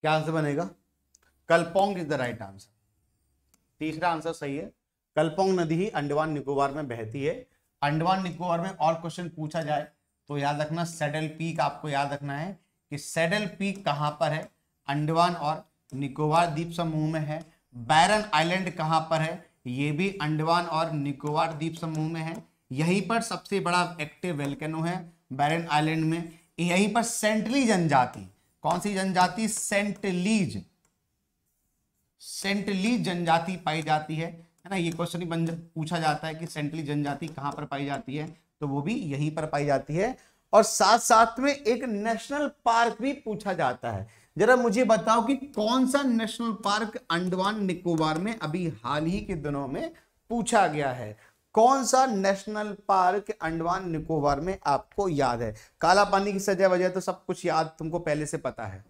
क्या आंसर बनेगा Kalpong is the right answer तीसरा आंसर सही है कलपोंग नदी ही अंडमान निकोबार में बहती है अंडमान निकोबार में और क्वेश्चन पूछा जाए तो याद रखना सेडल पीक आपको याद रखना है कि सेडल पीक कहां पर है अंडमान और निकोबार द्वीप समूह में है बैरन आइलैंड कहां पर है ये भी अंडमान और निकोबार द्वीप समूह में है यहीं पर सबसे बड़ा एक्टिव वेल्केनो है बैरन आइलैंड में यहीं पर सेंट्रली जनजाति कौन सी जनजाति सेंटलीज सेंटली जनजाति पाई जाती है है ना ये क्वेश्चन ही पूछा जाता है कि सेंटली जनजाति कहां पर पाई जाती है तो वो भी यहीं पर पाई जाती है और साथ साथ में एक नेशनल पार्क भी पूछा जाता है जरा मुझे बताओ कि कौन सा नेशनल पार्क अंडमान निकोबार में अभी हाल ही के दिनों में पूछा गया है कौन सा नेशनल पार्क अंडमान निकोबार में आपको याद है काला पानी की सजा वजह तो सब कुछ याद तुमको पहले से पता है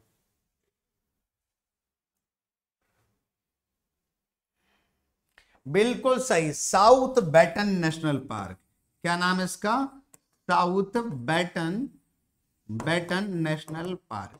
बिल्कुल सही साउथ बैटन नेशनल पार्क क्या नाम है इसका South Button Button National Park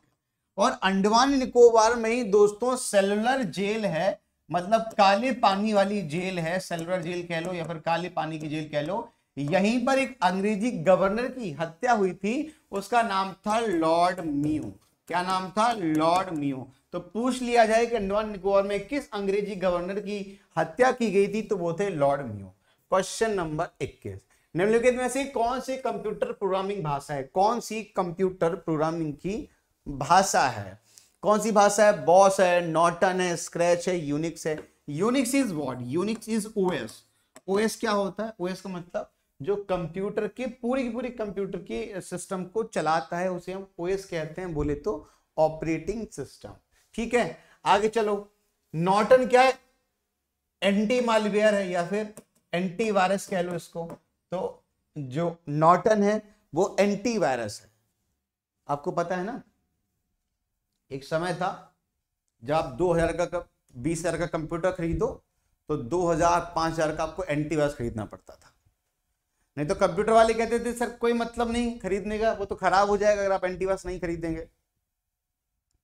और अंडमान निकोबार में ही दोस्तों सेलुलर जेल है मतलब काले पानी वाली जेल है सेलुलर जेल कह लो या फिर काले पानी की जेल कह लो यहीं पर एक अंग्रेजी गवर्नर की हत्या हुई थी उसका नाम था लॉर्ड म्यू क्या नाम था लॉर्ड म्यू तो पूछ लिया जाए कि नॉन निकोबार में किस अंग्रेजी गवर्नर की हत्या की गई थी तो वो थे लॉर्ड म्यू क्वेश्चन नंबर 21 निम्नलिखित में से कौन सी कंप्यूटर प्रोग्रामिंग भाषा है कौन सी कंप्यूटर प्रोग्रामिंग की भाषा है कौन सी भाषा है बॉस है नॉटन है स्क्रैच है यूनिक्स है Unix is what Unix is OS OS क्या होता है ओएस का मतलब जो कंप्यूटर की पूरी की पूरी कंप्यूटर की सिस्टम को चलाता है उसे हम ओएस कहते हैं बोले तो ऑपरेटिंग सिस्टम ठीक है आगे चलो नॉटन क्या है एंटी मालवेयर है या फिर एंटी वायरस कह लो इसको तो जो नॉटन है वो एंटी वायरस है आपको पता है ना एक समय था जब आप दो हज़ार का बीस हज़ार का कंप्यूटर खरीदो तो दो हज़ार पांच हज़ार का आपको एंटीवायरस खरीदना पड़ता था नहीं तो कंप्यूटर वाले कहते थे सर कोई मतलब नहीं खरीदने का वो तो खराब हो जाएगा अगर आप एंटीवायरस नहीं खरीदेंगे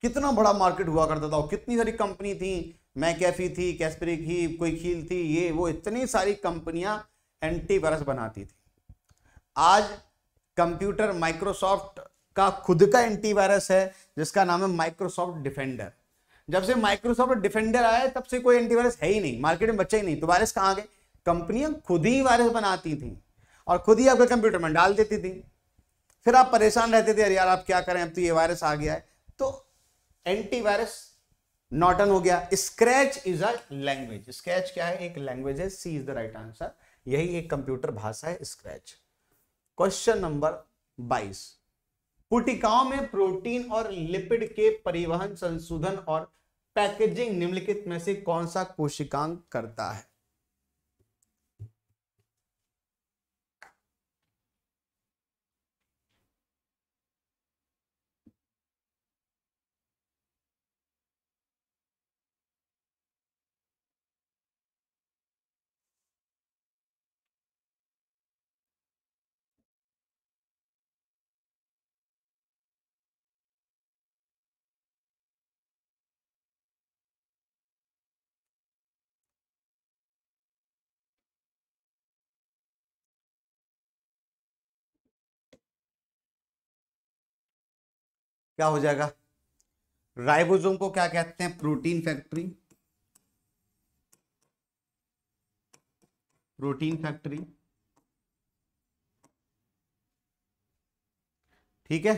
कितना बड़ा मार्केट हुआ करता था और कितनी सारी कंपनी थी मैकेफी थी कैस्परिक थी कोई खील थी ये वो इतनी सारी कंपनियां एंटीवायरस बनाती थी आज कंप्यूटर माइक्रोसॉफ्ट का खुद का एंटीवायरस है जिसका नाम है माइक्रोसॉफ्ट डिफेंडर जब से माइक्रोसॉफ्ट डिफेंडर आया तब से कोई एंटीवायरस है ही नहीं मार्केट में बचा ही नहीं तो वायरस कहाँ गए कंपनियां खुद ही वायरस बनाती थी और खुद ही आपके कंप्यूटर में डाल देती थी फिर आप परेशान रहते थे अरे यार आप क्या करें अब तो ये वायरस आ गया है तो एंटीवायरस नॉटन हो गया Scratch is a language Scratch क्या है एक लैंग्वेज है C is the right answer यही एक कंप्यूटर भाषा है स्क्रैच क्वेश्चन नंबर बाईस पुटिकाओं में प्रोटीन और लिपिड के परिवहन संशोधन और पैकेजिंग निम्नलिखित में से कौन सा कोशिकांग करता है क्या हो जाएगा राइबोसोम को क्या कहते हैं प्रोटीन फैक्ट्री प्रोटीन फैक्ट्री ठीक है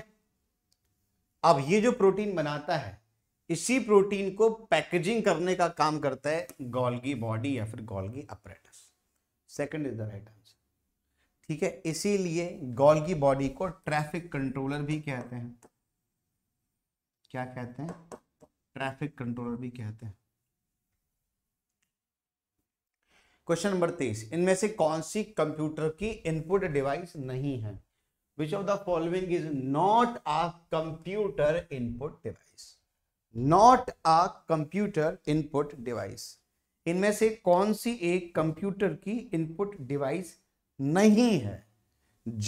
अब ये जो प्रोटीन बनाता है इसी प्रोटीन को पैकेजिंग करने का काम करता है गोल्गी बॉडी या फिर Golgi apparatus second is the right answer ठीक है इसीलिए गोल्गी बॉडी को ट्रैफिक कंट्रोलर भी कहते हैं क्या कहते हैं ट्रैफिक कंट्रोलर भी कहते हैं क्वेश्चन नंबर तेईस इनमें से कौन सी कंप्यूटर की इनपुट डिवाइस नहीं है which of the following is not a computer input device not a computer input device इनमें से कौन सी एक कंप्यूटर की इनपुट डिवाइस नहीं है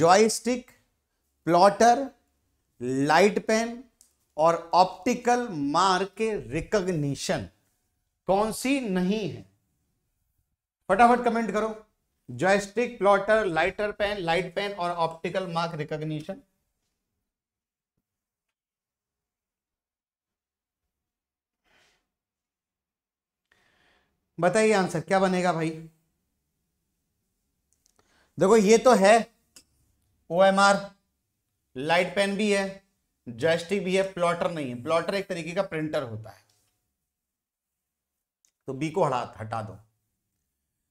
जॉयस्टिक प्लॉटर लाइट पेन और ऑप्टिकल मार्क रिकग्निशन कौन सी नहीं है फटाफट कमेंट करो joystick plotter lighter pen light pen और ऑप्टिकल मार्क रिकग्निशन बताइए आंसर क्या बनेगा भाई देखो ये तो है O M R light pen भी है जॉयस्टिक भी है प्लॉटर नहीं है प्लॉटर एक तरीके का प्रिंटर होता है तो बी को हटा हटा दो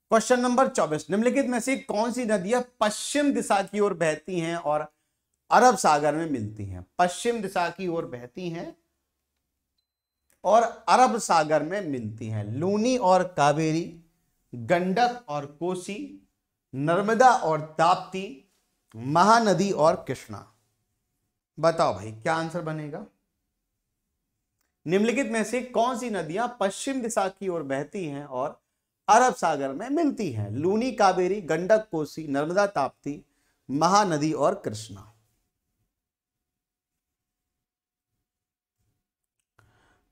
क्वेश्चन नंबर चौबीस निम्नलिखित में से कौन सी नदियां पश्चिम दिशा की ओर बहती हैं और अरब सागर में मिलती हैं पश्चिम दिशा की ओर बहती हैं और अरब सागर में मिलती हैं लूनी और कावेरी गंडक और कोसी नर्मदा और ताप्ती महानदी और कृष्णा बताओ भाई क्या आंसर बनेगा निम्नलिखित में से कौन सी नदियां पश्चिम दिशा की ओर बहती हैं और अरब सागर में मिलती हैं लूनी कावेरी गंडक कोसी नर्मदा ताप्ती महानदी और कृष्णा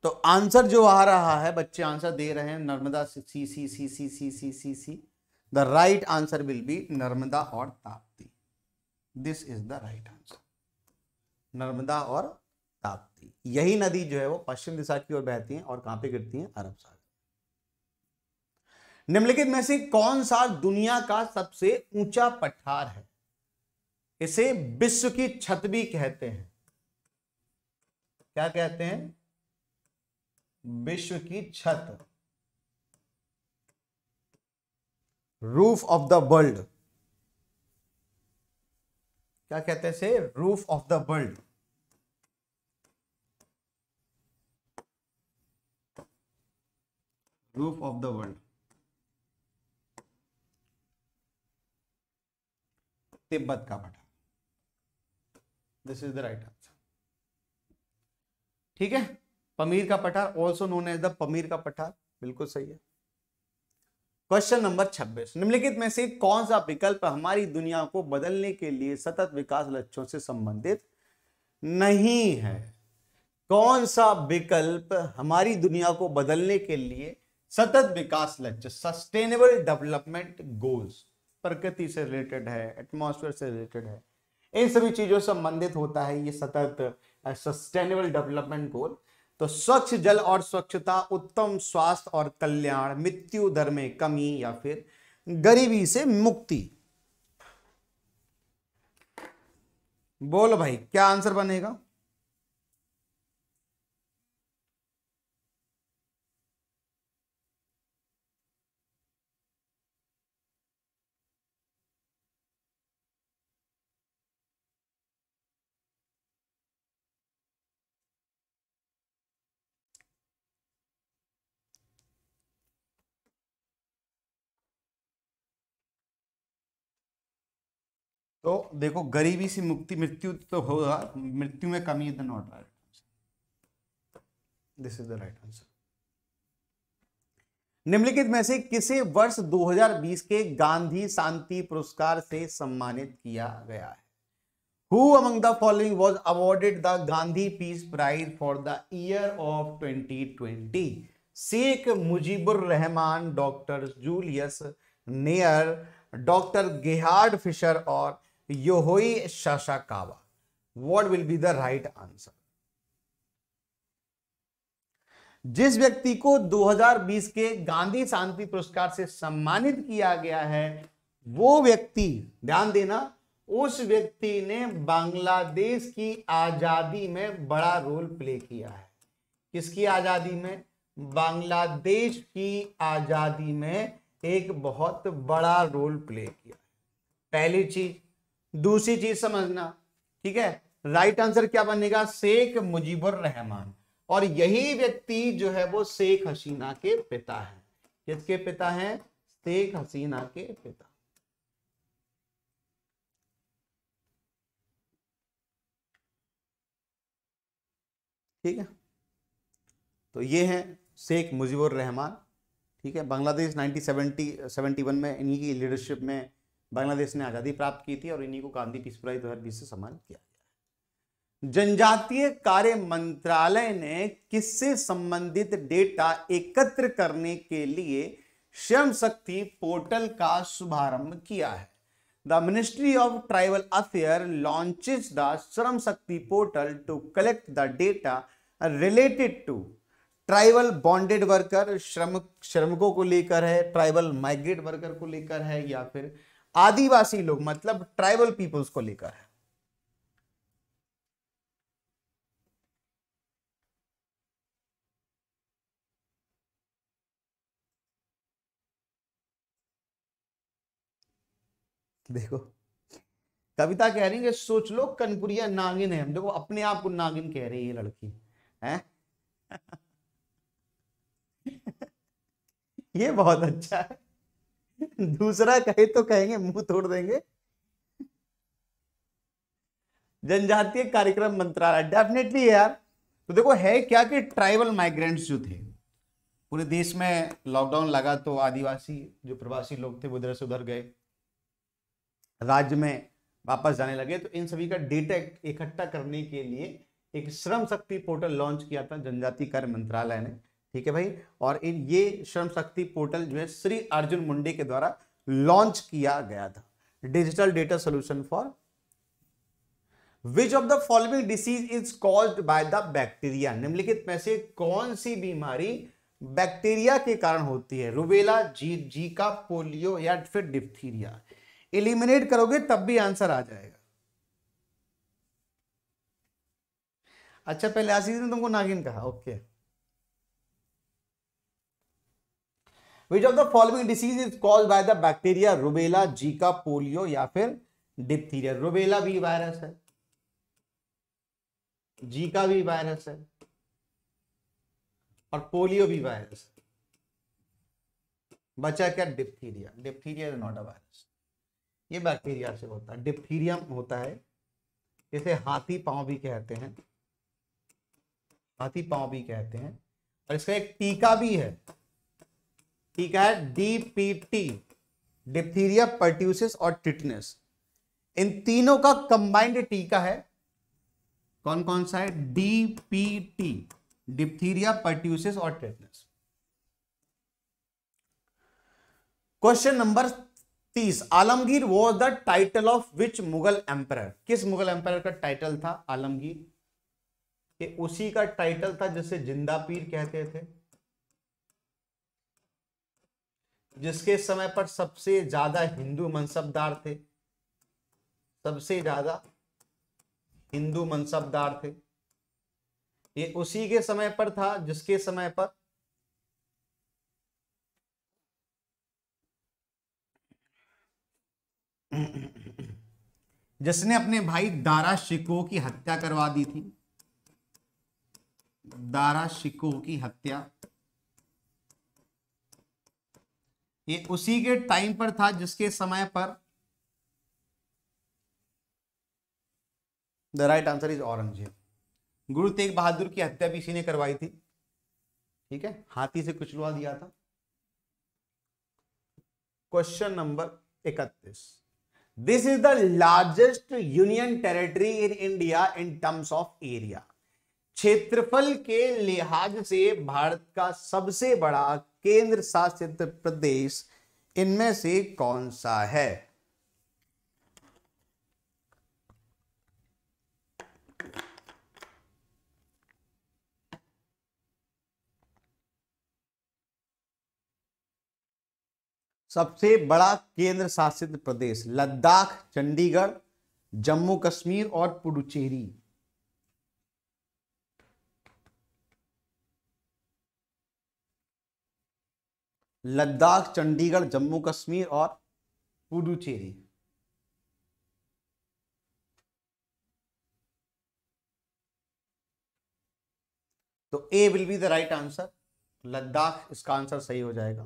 तो आंसर जो आ रहा है बच्चे आंसर दे रहे हैं Narmada C C C C C C C C C the right answer will be Narmada और Tapti this is the right answer Narmada और ताप्ती यही नदी जो है वो पश्चिम दिशा की ओर बहती है और कहां पे गिरती है अरब सागर निम्नलिखित में से कौन सा दुनिया का सबसे ऊंचा पठार है इसे विश्व की छत भी कहते हैं क्या कहते हैं विश्व की छत रूफ ऑफ द वर्ल्ड क्या कहते हैं से roof of the world roof of the world Tibet का पठा this is the right answer ठीक है पमीर का पठार also known as the Pamir का पठार बिल्कुल सही है क्वेश्चन नंबर 26 निम्नलिखित में से कौन सा विकल्प हमारी दुनिया को बदलने के लिए सतत विकास लक्ष्यों से संबंधित नहीं है कौन सा विकल्प हमारी दुनिया को बदलने के लिए सतत विकास लक्ष्य सस्टेनेबल डेवलपमेंट गोल्स प्रकृति से रिलेटेड है एटमॉस्फेयर से रिलेटेड है इन सभी चीजों से संबंधित होता है ये सतत सस्टेनेबल डेवलपमेंट गोल तो स्वच्छ जल और स्वच्छता उत्तम स्वास्थ्य और कल्याण मृत्यु दर में कमी या फिर गरीबी से मुक्ति बोलो भाई क्या आंसर बनेगा तो देखो गरीबी से मुक्ति मृत्यु तो होगा मृत्यु में कमी is the not right this is the right answer निम्नलिखित में से किसे वर्ष 2020 के गांधी शांति पुरस्कार से सम्मानित किया गया है who among the following was awarded the Gandhi peace prize for the year of 2020 Sheikh Mujibur Rahman doctor Julius Nyerere doctor Gerhard Fischer और Yohoi Shashakawa. What will be the right answer जिस व्यक्ति को 2020 के गांधी शांति पुरस्कार से सम्मानित किया गया है वो व्यक्ति ध्यान देना उस व्यक्ति ने बांग्लादेश की आजादी में बड़ा रोल प्ले किया है किसकी आजादी में बांग्लादेश की आजादी में एक बहुत बड़ा रोल प्ले किया है पहली चीज दूसरी चीज समझना ठीक है राइट आंसर क्या बनेगा शेख मुजीबुर रहमान और यही व्यक्ति जो है वो शेख हसीना के पिता है किसके पिता है शेख हसीना के पिता ठीक है तो ये है शेख मुजीबुर रहमान ठीक है बांग्लादेश 1970 71 में इन्हीं की लीडरशिप में बांग्लादेश ने आज़ादी प्राप्त की थी और इन्हीं को गांधी पीस प्राइज दो से सम्मानित किया गया जनजातीय कार्य मंत्रालय ने किससे संबंधित डेटा एकत्र करने के लिए श्रम शक्ति पोर्टल का शुभारंभ किया है the ministry of tribal affair launches the Shram Shakti portal to collect the data related to tribal bonded worker श्रम श्रमिकों को लेकर है ट्राइबल माइग्रेट वर्कर को लेकर है या फिर आदिवासी लोग मतलब ट्राइबल पीपल्स को लेकर है देखो कविता कह रही है सोच लो कनपुरिया नागिन है हम देखो अपने आप को नागिन कह रही है लड़की है (laughs) ये बहुत अच्छा है दूसरा कहे तो कहेंगे मुंह तोड़ देंगे जनजातीय कार्यक्रम मंत्रालय डेफिनेटली यार तो देखो है क्या कि ट्राइबल माइग्रेंट्स जो थे पूरे देश में लॉकडाउन लगा तो आदिवासी जो प्रवासी लोग थे वो इधर से उधर गए राज्य में वापस जाने लगे तो इन सभी का डेटा इकट्ठा करने के लिए एक श्रम शक्ति पोर्टल लॉन्च किया था जनजाति कार्य मंत्रालय ने ठीक है भाई और इन ये श्रम शक्ति पोर्टल जो है श्री अर्जुन मुंडे के द्वारा लॉन्च किया गया था digital data solution for which of the following disease is cause by the bacteria निम्नलिखित में से कौन सी बीमारी बैक्टीरिया के कारण होती है रुबेला जी जी का पोलियो या फिर डिप्थीरिया इलिमिनेट करोगे तब भी आंसर आ जाएगा अच्छा पहले आशीष ने तुमको नागिन कहा okay okay. Which of the following disease is cause by the bacteria rubella Zika polio या फिर डिप्थीरिया रुबेला भी वायरस है जीका भी वायरस है और पोलियो भी वायरस बचा क्या diphtheria diphtheria is not a virus ये बैक्टीरिया से होता है डिप्थीरियम होता है इसे हाथी पांव भी कहते हैं हाथी पांव भी कहते हैं और इसका एक टीका भी है ठीक है डीपीटी डिप्थीरिया पर्ट्यूसिस और टिटनेस इन तीनों का कंबाइंड टीका है कौन कौन सा है डीपीटी डिप्थीरिया पर्ट्यूसिस और टिटनेस क्वेश्चन नंबर तीस Alamgir was the title of which Mughal emperor किस मुगल एम्पर का टाइटल था आलमगीर उसी का टाइटल था जिसे जिंदा पीर कहते थे जिसके समय पर सबसे ज्यादा हिंदू मनसबदार थे सबसे ज्यादा हिंदू मनसबदार थे ये उसी के समय पर था जिसके समय पर जिसने अपने भाई दारा शिको की हत्या करवा दी थी दारा शिको की हत्या ये उसी के टाइम पर था जिसके समय पर the right answer is Aurangzeb Guru Tegh बहादुर की हत्या भी इसी ने करवाई थी ठीक है हाथी से कुचलवा दिया था क्वेश्चन नंबर इकतीस this is the largest union territory in India in terms of area क्षेत्रफल के लिहाज से भारत का सबसे बड़ा केंद्र शासित प्रदेश इनमें से कौन सा है सबसे बड़ा केंद्र शासित प्रदेश लद्दाख चंडीगढ़ जम्मू कश्मीर और पुडुचेरी लद्दाख चंडीगढ़ जम्मू कश्मीर और पुडुचेरी तो A will be the right answer Ladakh इसका आंसर सही हो जाएगा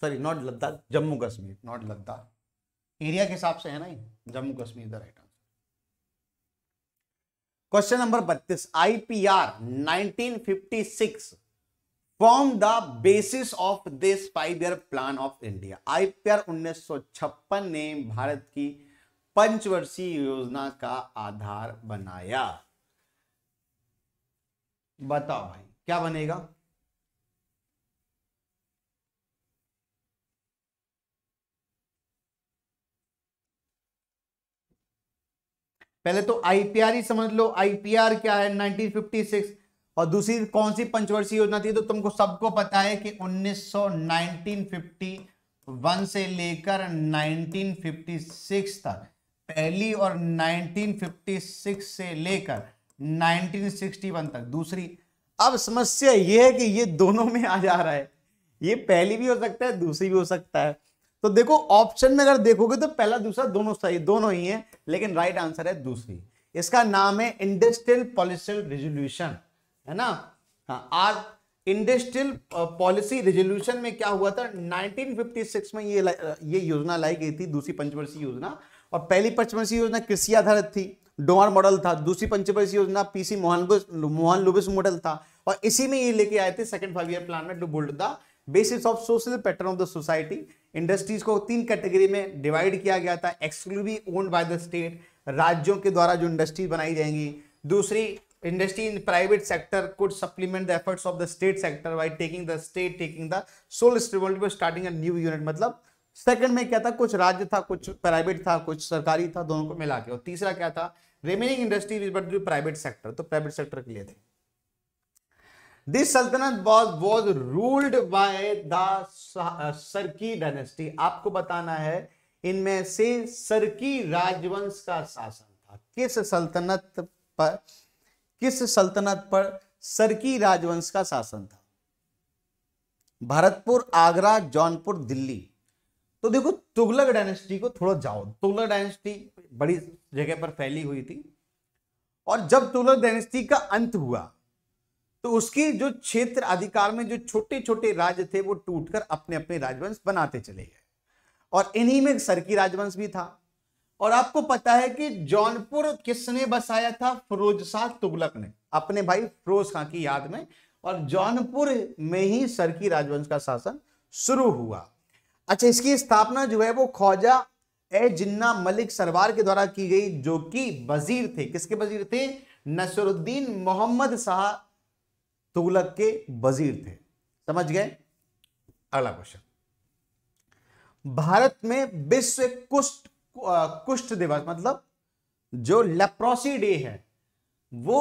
sorry not Ladakh Jammu Kashmir not Ladakh area के हिसाब से है ना Jammu Kashmir the right answer question number बत्तीस IPR 1956 form the basis of this five year plan of India IPR 1956 ने भारत की पंचवर्षीय योजना का आधार बनाया बताओ भाई क्या बनेगा पहले तो आईपीआर ही समझ लो आईपीआर क्या है 1956 और दूसरी कौन सी पंचवर्षीय योजना थी तो तुमको सबको पता है कि 1951 से लेकर 1956 तक पहली और 1956 से लेकर 1961 तक दूसरी अब समस्या ये है कि ये दोनों में आ जा रहा है ये पहली भी हो सकता है दूसरी भी हो सकता है तो देखो ऑप्शन में अगर देखोगे तो पहला दूसरा दोनों सही दोनों ही है लेकिन राइट आंसर है दूसरी इसका नाम है इंडस्ट्रियल पॉलिसी रेजोल्यूशन है ना हाँ आज इंडस्ट्रियल पॉलिसी रेजोल्यूशन में क्या हुआ था 1956 में ये ये योजना लाई गई थी दूसरी पंचवर्षीय योजना और पहली पंचवर्षीय योजना कृषि आधारित थी डोमार मॉडल था दूसरी पंचवर्षीय योजना पीसी मोहन मोहन लुबिस मॉडल था और इसी में ये लेके आए थे सेकंड फाइव ईयर प्लान में to build the basis of social pattern of the society industries को तीन कैटेगरी में डिवाइड किया गया था exclusively owned by the state राज्यों के द्वारा जो इंडस्ट्रीज बनाई जाएंगी दूसरी industry in private sector could supplement the efforts of the state sector by taking the state taking the sole responsibility for starting a new unit मतलब second में क्या था कुछ राज्य था कुछ प्राइवेट था कुछ सरकारी था दोनों को मिला के और तीसरा क्या था रिमेनिंग इंडस्ट्री प्राइवेट सेक्टर तो प्राइवेट सेक्टर के लिए थे this Sultanate was ruled by the Sharqi dynasty आपको बताना है इनमें से सरकी राजवंश का शासन था किस सल्तनत पर किस सल्तनत पर सरकी राजवंश का शासन था भरतपुर आगरा जौनपुर दिल्ली तो देखो तुगलक डायनेस्टी को थोड़ा जाओ तुगलक डायनेस्टी बड़ी जगह पर फैली हुई थी और जब तुगलक डायनेस्टी का अंत हुआ तो उसकी जो क्षेत्र अधिकार में जो छोटे छोटे राज्य थे वो टूटकर अपने अपने राजवंश बनाते चले गए और इन्हीं में सरकी राजवंश भी था और आपको पता है कि जौनपुर किसने बसाया था फिरोज शाह तुगलक ने अपने भाई फिरोज खां की याद में और जौनपुर में ही सर की राजवंश का शासन शुरू हुआ अच्छा इसकी स्थापना जो है वो ख्वाजा ए जिन्ना मलिक सरवार के द्वारा की गई जो कि वजीर थे किसके वजीर थे नसरुद्दीन मोहम्मद शाह तुगलक के वजीर थे समझ गए अगला क्वेश्चन भारत में विश्व कुष्ठ कुष्ठ दिवस मतलब जो लेप्रोसी डे है वो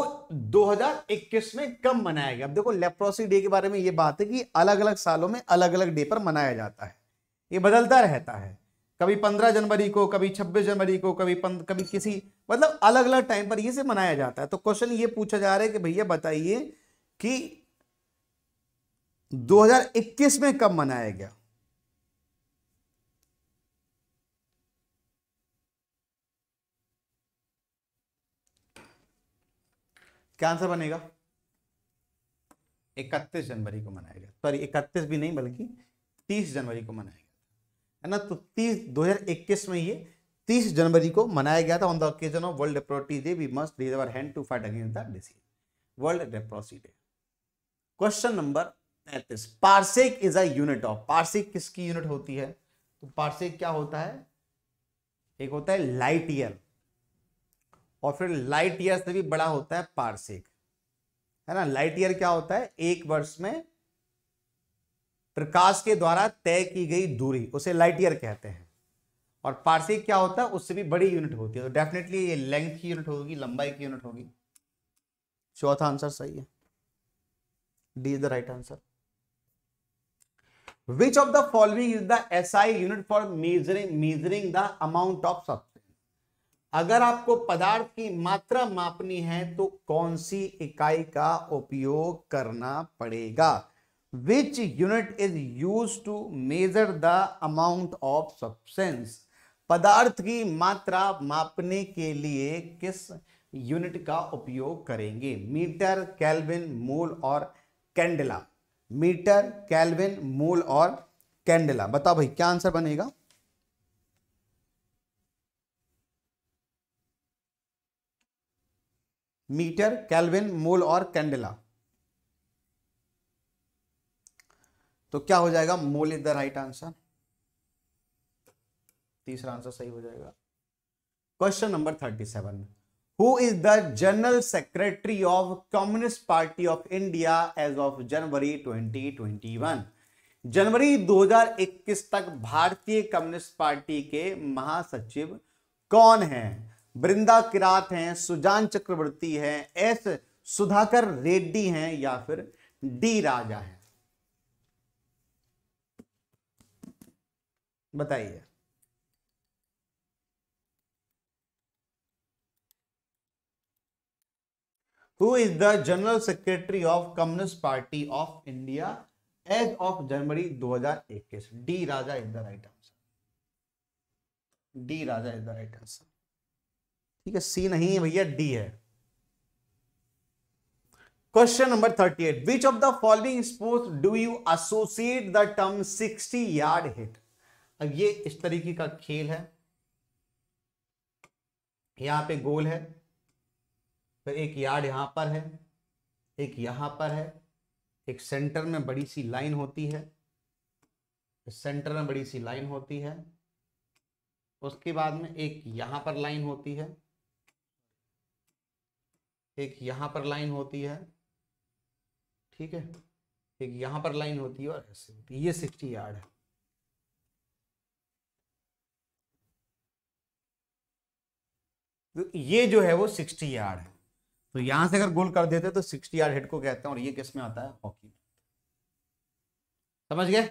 2021 में कम मनाया गया अब देखो लेप्रोसी डे के बारे में ये बात है कि अलग अलग सालों में अलग अलग डे पर मनाया जाता है ये बदलता रहता है कभी 15 जनवरी को कभी 26 जनवरी को कभी पंद, कभी किसी मतलब अलग अलग टाइम पर ये से मनाया जाता है तो क्वेश्चन ये पूछा जा रहा है कि भैया बताइए कि 2021 में कब मनाया गया क्या आंसर बनेगा इकतीस जनवरी को मनाया गया सॉरी इकतीस भी नहीं बल्कि तीस जनवरी को मनाया गया है ना तो तीस दो में ये तीस जनवरी को मनाया गया था on the occasion of world leprosy day we must raise our hand to fight against the disease world leprosy day question number तैतीस parsec is a unit of parsec किसकी यूनिट होती है तो पार्सिक क्या होता है एक होता है लाइट ईयर और फिर लाइट ईयर से भी बड़ा होता है पार्सिक है ना लाइट ईयर क्या होता है एक वर्ष में प्रकाश के द्वारा तय की गई दूरी उसे लाइट ईयर कहते हैं और पार्सिक क्या होता है उससे भी बड़ी यूनिट होती है तो डेफिनेटली ये लेंथ की यूनिट होगी लंबाई की यूनिट होगी चौथा आंसर सही है D is the right answer which of the following is the SI unit for measuring measuring the amount of सब अगर आपको पदार्थ की मात्रा मापनी है तो कौन सी इकाई का उपयोग करना पड़ेगा which unit is use to measure the amount of substance पदार्थ की मात्रा मापने के लिए किस यूनिट का उपयोग करेंगे मीटर कैल्विन मूल और कैंडला मीटर कैल्विन मूल और कैंडला बताओ भाई क्या आंसर बनेगा मीटर कैलविन मोल और कैंडेला तो क्या हो जाएगा mole is the right answer तीसरा आंसर सही हो जाएगा question number thirty seven who is the general secretary of communist party of India as of January 2021 जनवरी 2021 तक भारतीय कम्युनिस्ट पार्टी के महासचिव कौन हैं वृंदा किरात हैं सुजान चक्रवर्ती हैं एस सुधाकर रेड्डी हैं या फिर डी राजा हैं बताइए who is the general secretary of communist party of india as of january 2021 d raja is the right answer d raja is the right answer ठीक है सी नहीं हम्म। है भैया डी है question number eight which of the following sport do you associate the term sixty yard hit अब ये इस तरीके का खेल है यहां पे गोल है फिर तो एक यार्ड यहां पर है एक यहां पर है एक सेंटर में बड़ी सी लाइन होती है सेंटर में बड़ी सी लाइन होती है उसके बाद में एक यहां पर लाइन होती है एक यहां पर लाइन होती है ठीक है एक यहां पर लाइन होती है और ऐसे होती है ये सिक्सटी यार्ड है तो ये जो है वो सिक्सटी यार्ड है तो यहां से अगर गोल कर देते तो सिक्सटी यार्ड हिट को कहते हैं और ये किस में आता है हॉकी समझ गए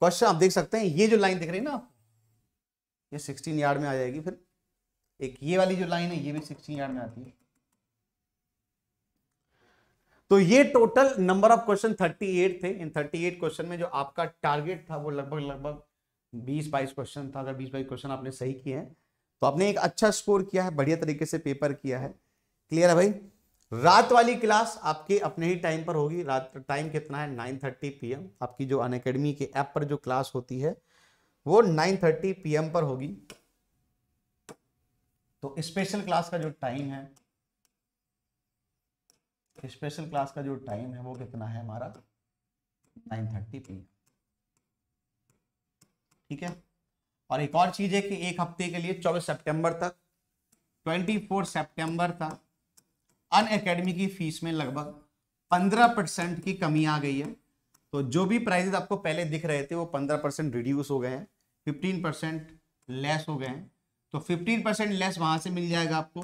क्वेश्चन आप देख सकते हैं ये जो लाइन दिख रही है ना ये सिक्सटीन यार्ड में आ जाएगी फिर एक ये वाली जो लाइन है ये भी सिक्सटीन यार्ड में आती है तो ये टोटल नंबर ऑफ क्वेश्चन 38 थे इन 38 क्वेश्चन में जो आपका टारगेट था वो लगभग लगभग 20 बाईस क्वेश्चन था अगर 20 बाईस क्वेश्चन आपने सही किए हैं तो आपने एक अच्छा स्कोर किया है बढ़िया तरीके से पेपर किया है क्लियर है भाई रात वाली क्लास आपके अपने ही टाइम पर होगी रात टाइम कितना है नाइन थर्टी पी एम आपकी जो अन के ऐप पर जो क्लास होती है वो नाइन थर्टी पी एम पर होगी तो स्पेशल क्लास का जो टाइम है स्पेशल क्लास का जो टाइम है वो कितना है हमारा 9:30 थर्टी पी ठीक है और एक और चीज है कि एक हफ्ते के लिए 24 सितंबर तक 24 सितंबर तक अन अकेडमी की फीस में लगभग 15 परसेंट की कमी आ गई है तो जो भी प्राइजेस आपको पहले दिख रहे थे वो 15 परसेंट रिड्यूस हो गए हैं 15 परसेंट लेस हो गए हैं तो 15 परसेंट लेस वहां से मिल जाएगा आपको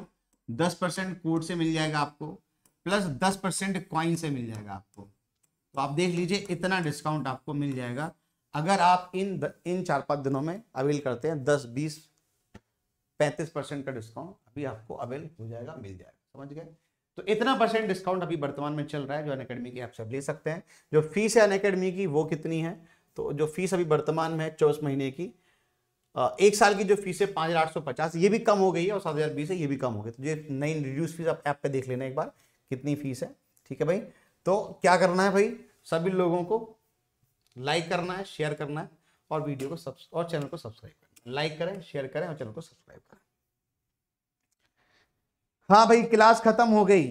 10 परसेंट कोड से मिल जाएगा आपको प्लस 10 परसेंट क्वाइन से मिल जाएगा आपको तो आप देख लीजिए इतना डिस्काउंट आपको मिल जाएगा अगर आप इन द, इन चार पाँच दिनों में अवेल करते हैं दस बीस पैंतीस परसेंट का डिस्काउंट अभी आपको अवेल हो जाएगा मिल जाएगा समझ गए तो इतना परसेंट डिस्काउंट अभी वर्तमान में चल रहा है जो अनकेडमी की आप सब ले सकते हैं जो फीस है अनकेडमी की वो कितनी है तो जो फीस अभी वर्तमान में है चौबीस महीने की एक साल की जो फीस है पाँच हज़ार आठ सौ पचास ये भी कम हो गई है और सात हज़ार बीस है ये भी कम हो गई तो ये नई रिड्यूस फीस आप ऐप पे देख लेना एक बार कितनी फीस है ठीक है भाई तो क्या करना है भाई सभी लोगों को लाइक करना है शेयर करना है और वीडियो को सब और चैनल को सब्सक्राइब करना लाइक करें शेयर करें और चैनल को सब्सक्राइब करें हाँ भाई क्लास खत्म हो गई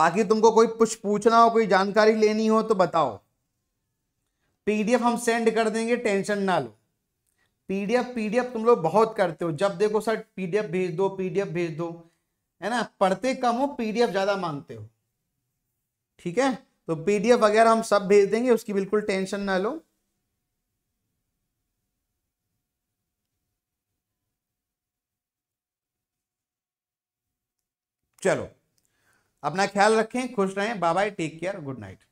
बाकी तुमको कोई कुछ पूछना हो कोई जानकारी लेनी हो तो बताओ पीडीएफ हम सेंड कर देंगे टेंशन ना लो पीडीएफ पीडीएफ तुम लोग बहुत करते हो जब देखो सर पीडीएफ भेज दो पीडीएफ भेज दो है ना पढ़ते कम हो पीडीएफ ज्यादा मांगते हो ठीक है तो पीडीएफ वगैरह हम सब भेज देंगे उसकी बिल्कुल टेंशन ना लो चलो अपना ख्याल रखें खुश रहें bye bye take care good night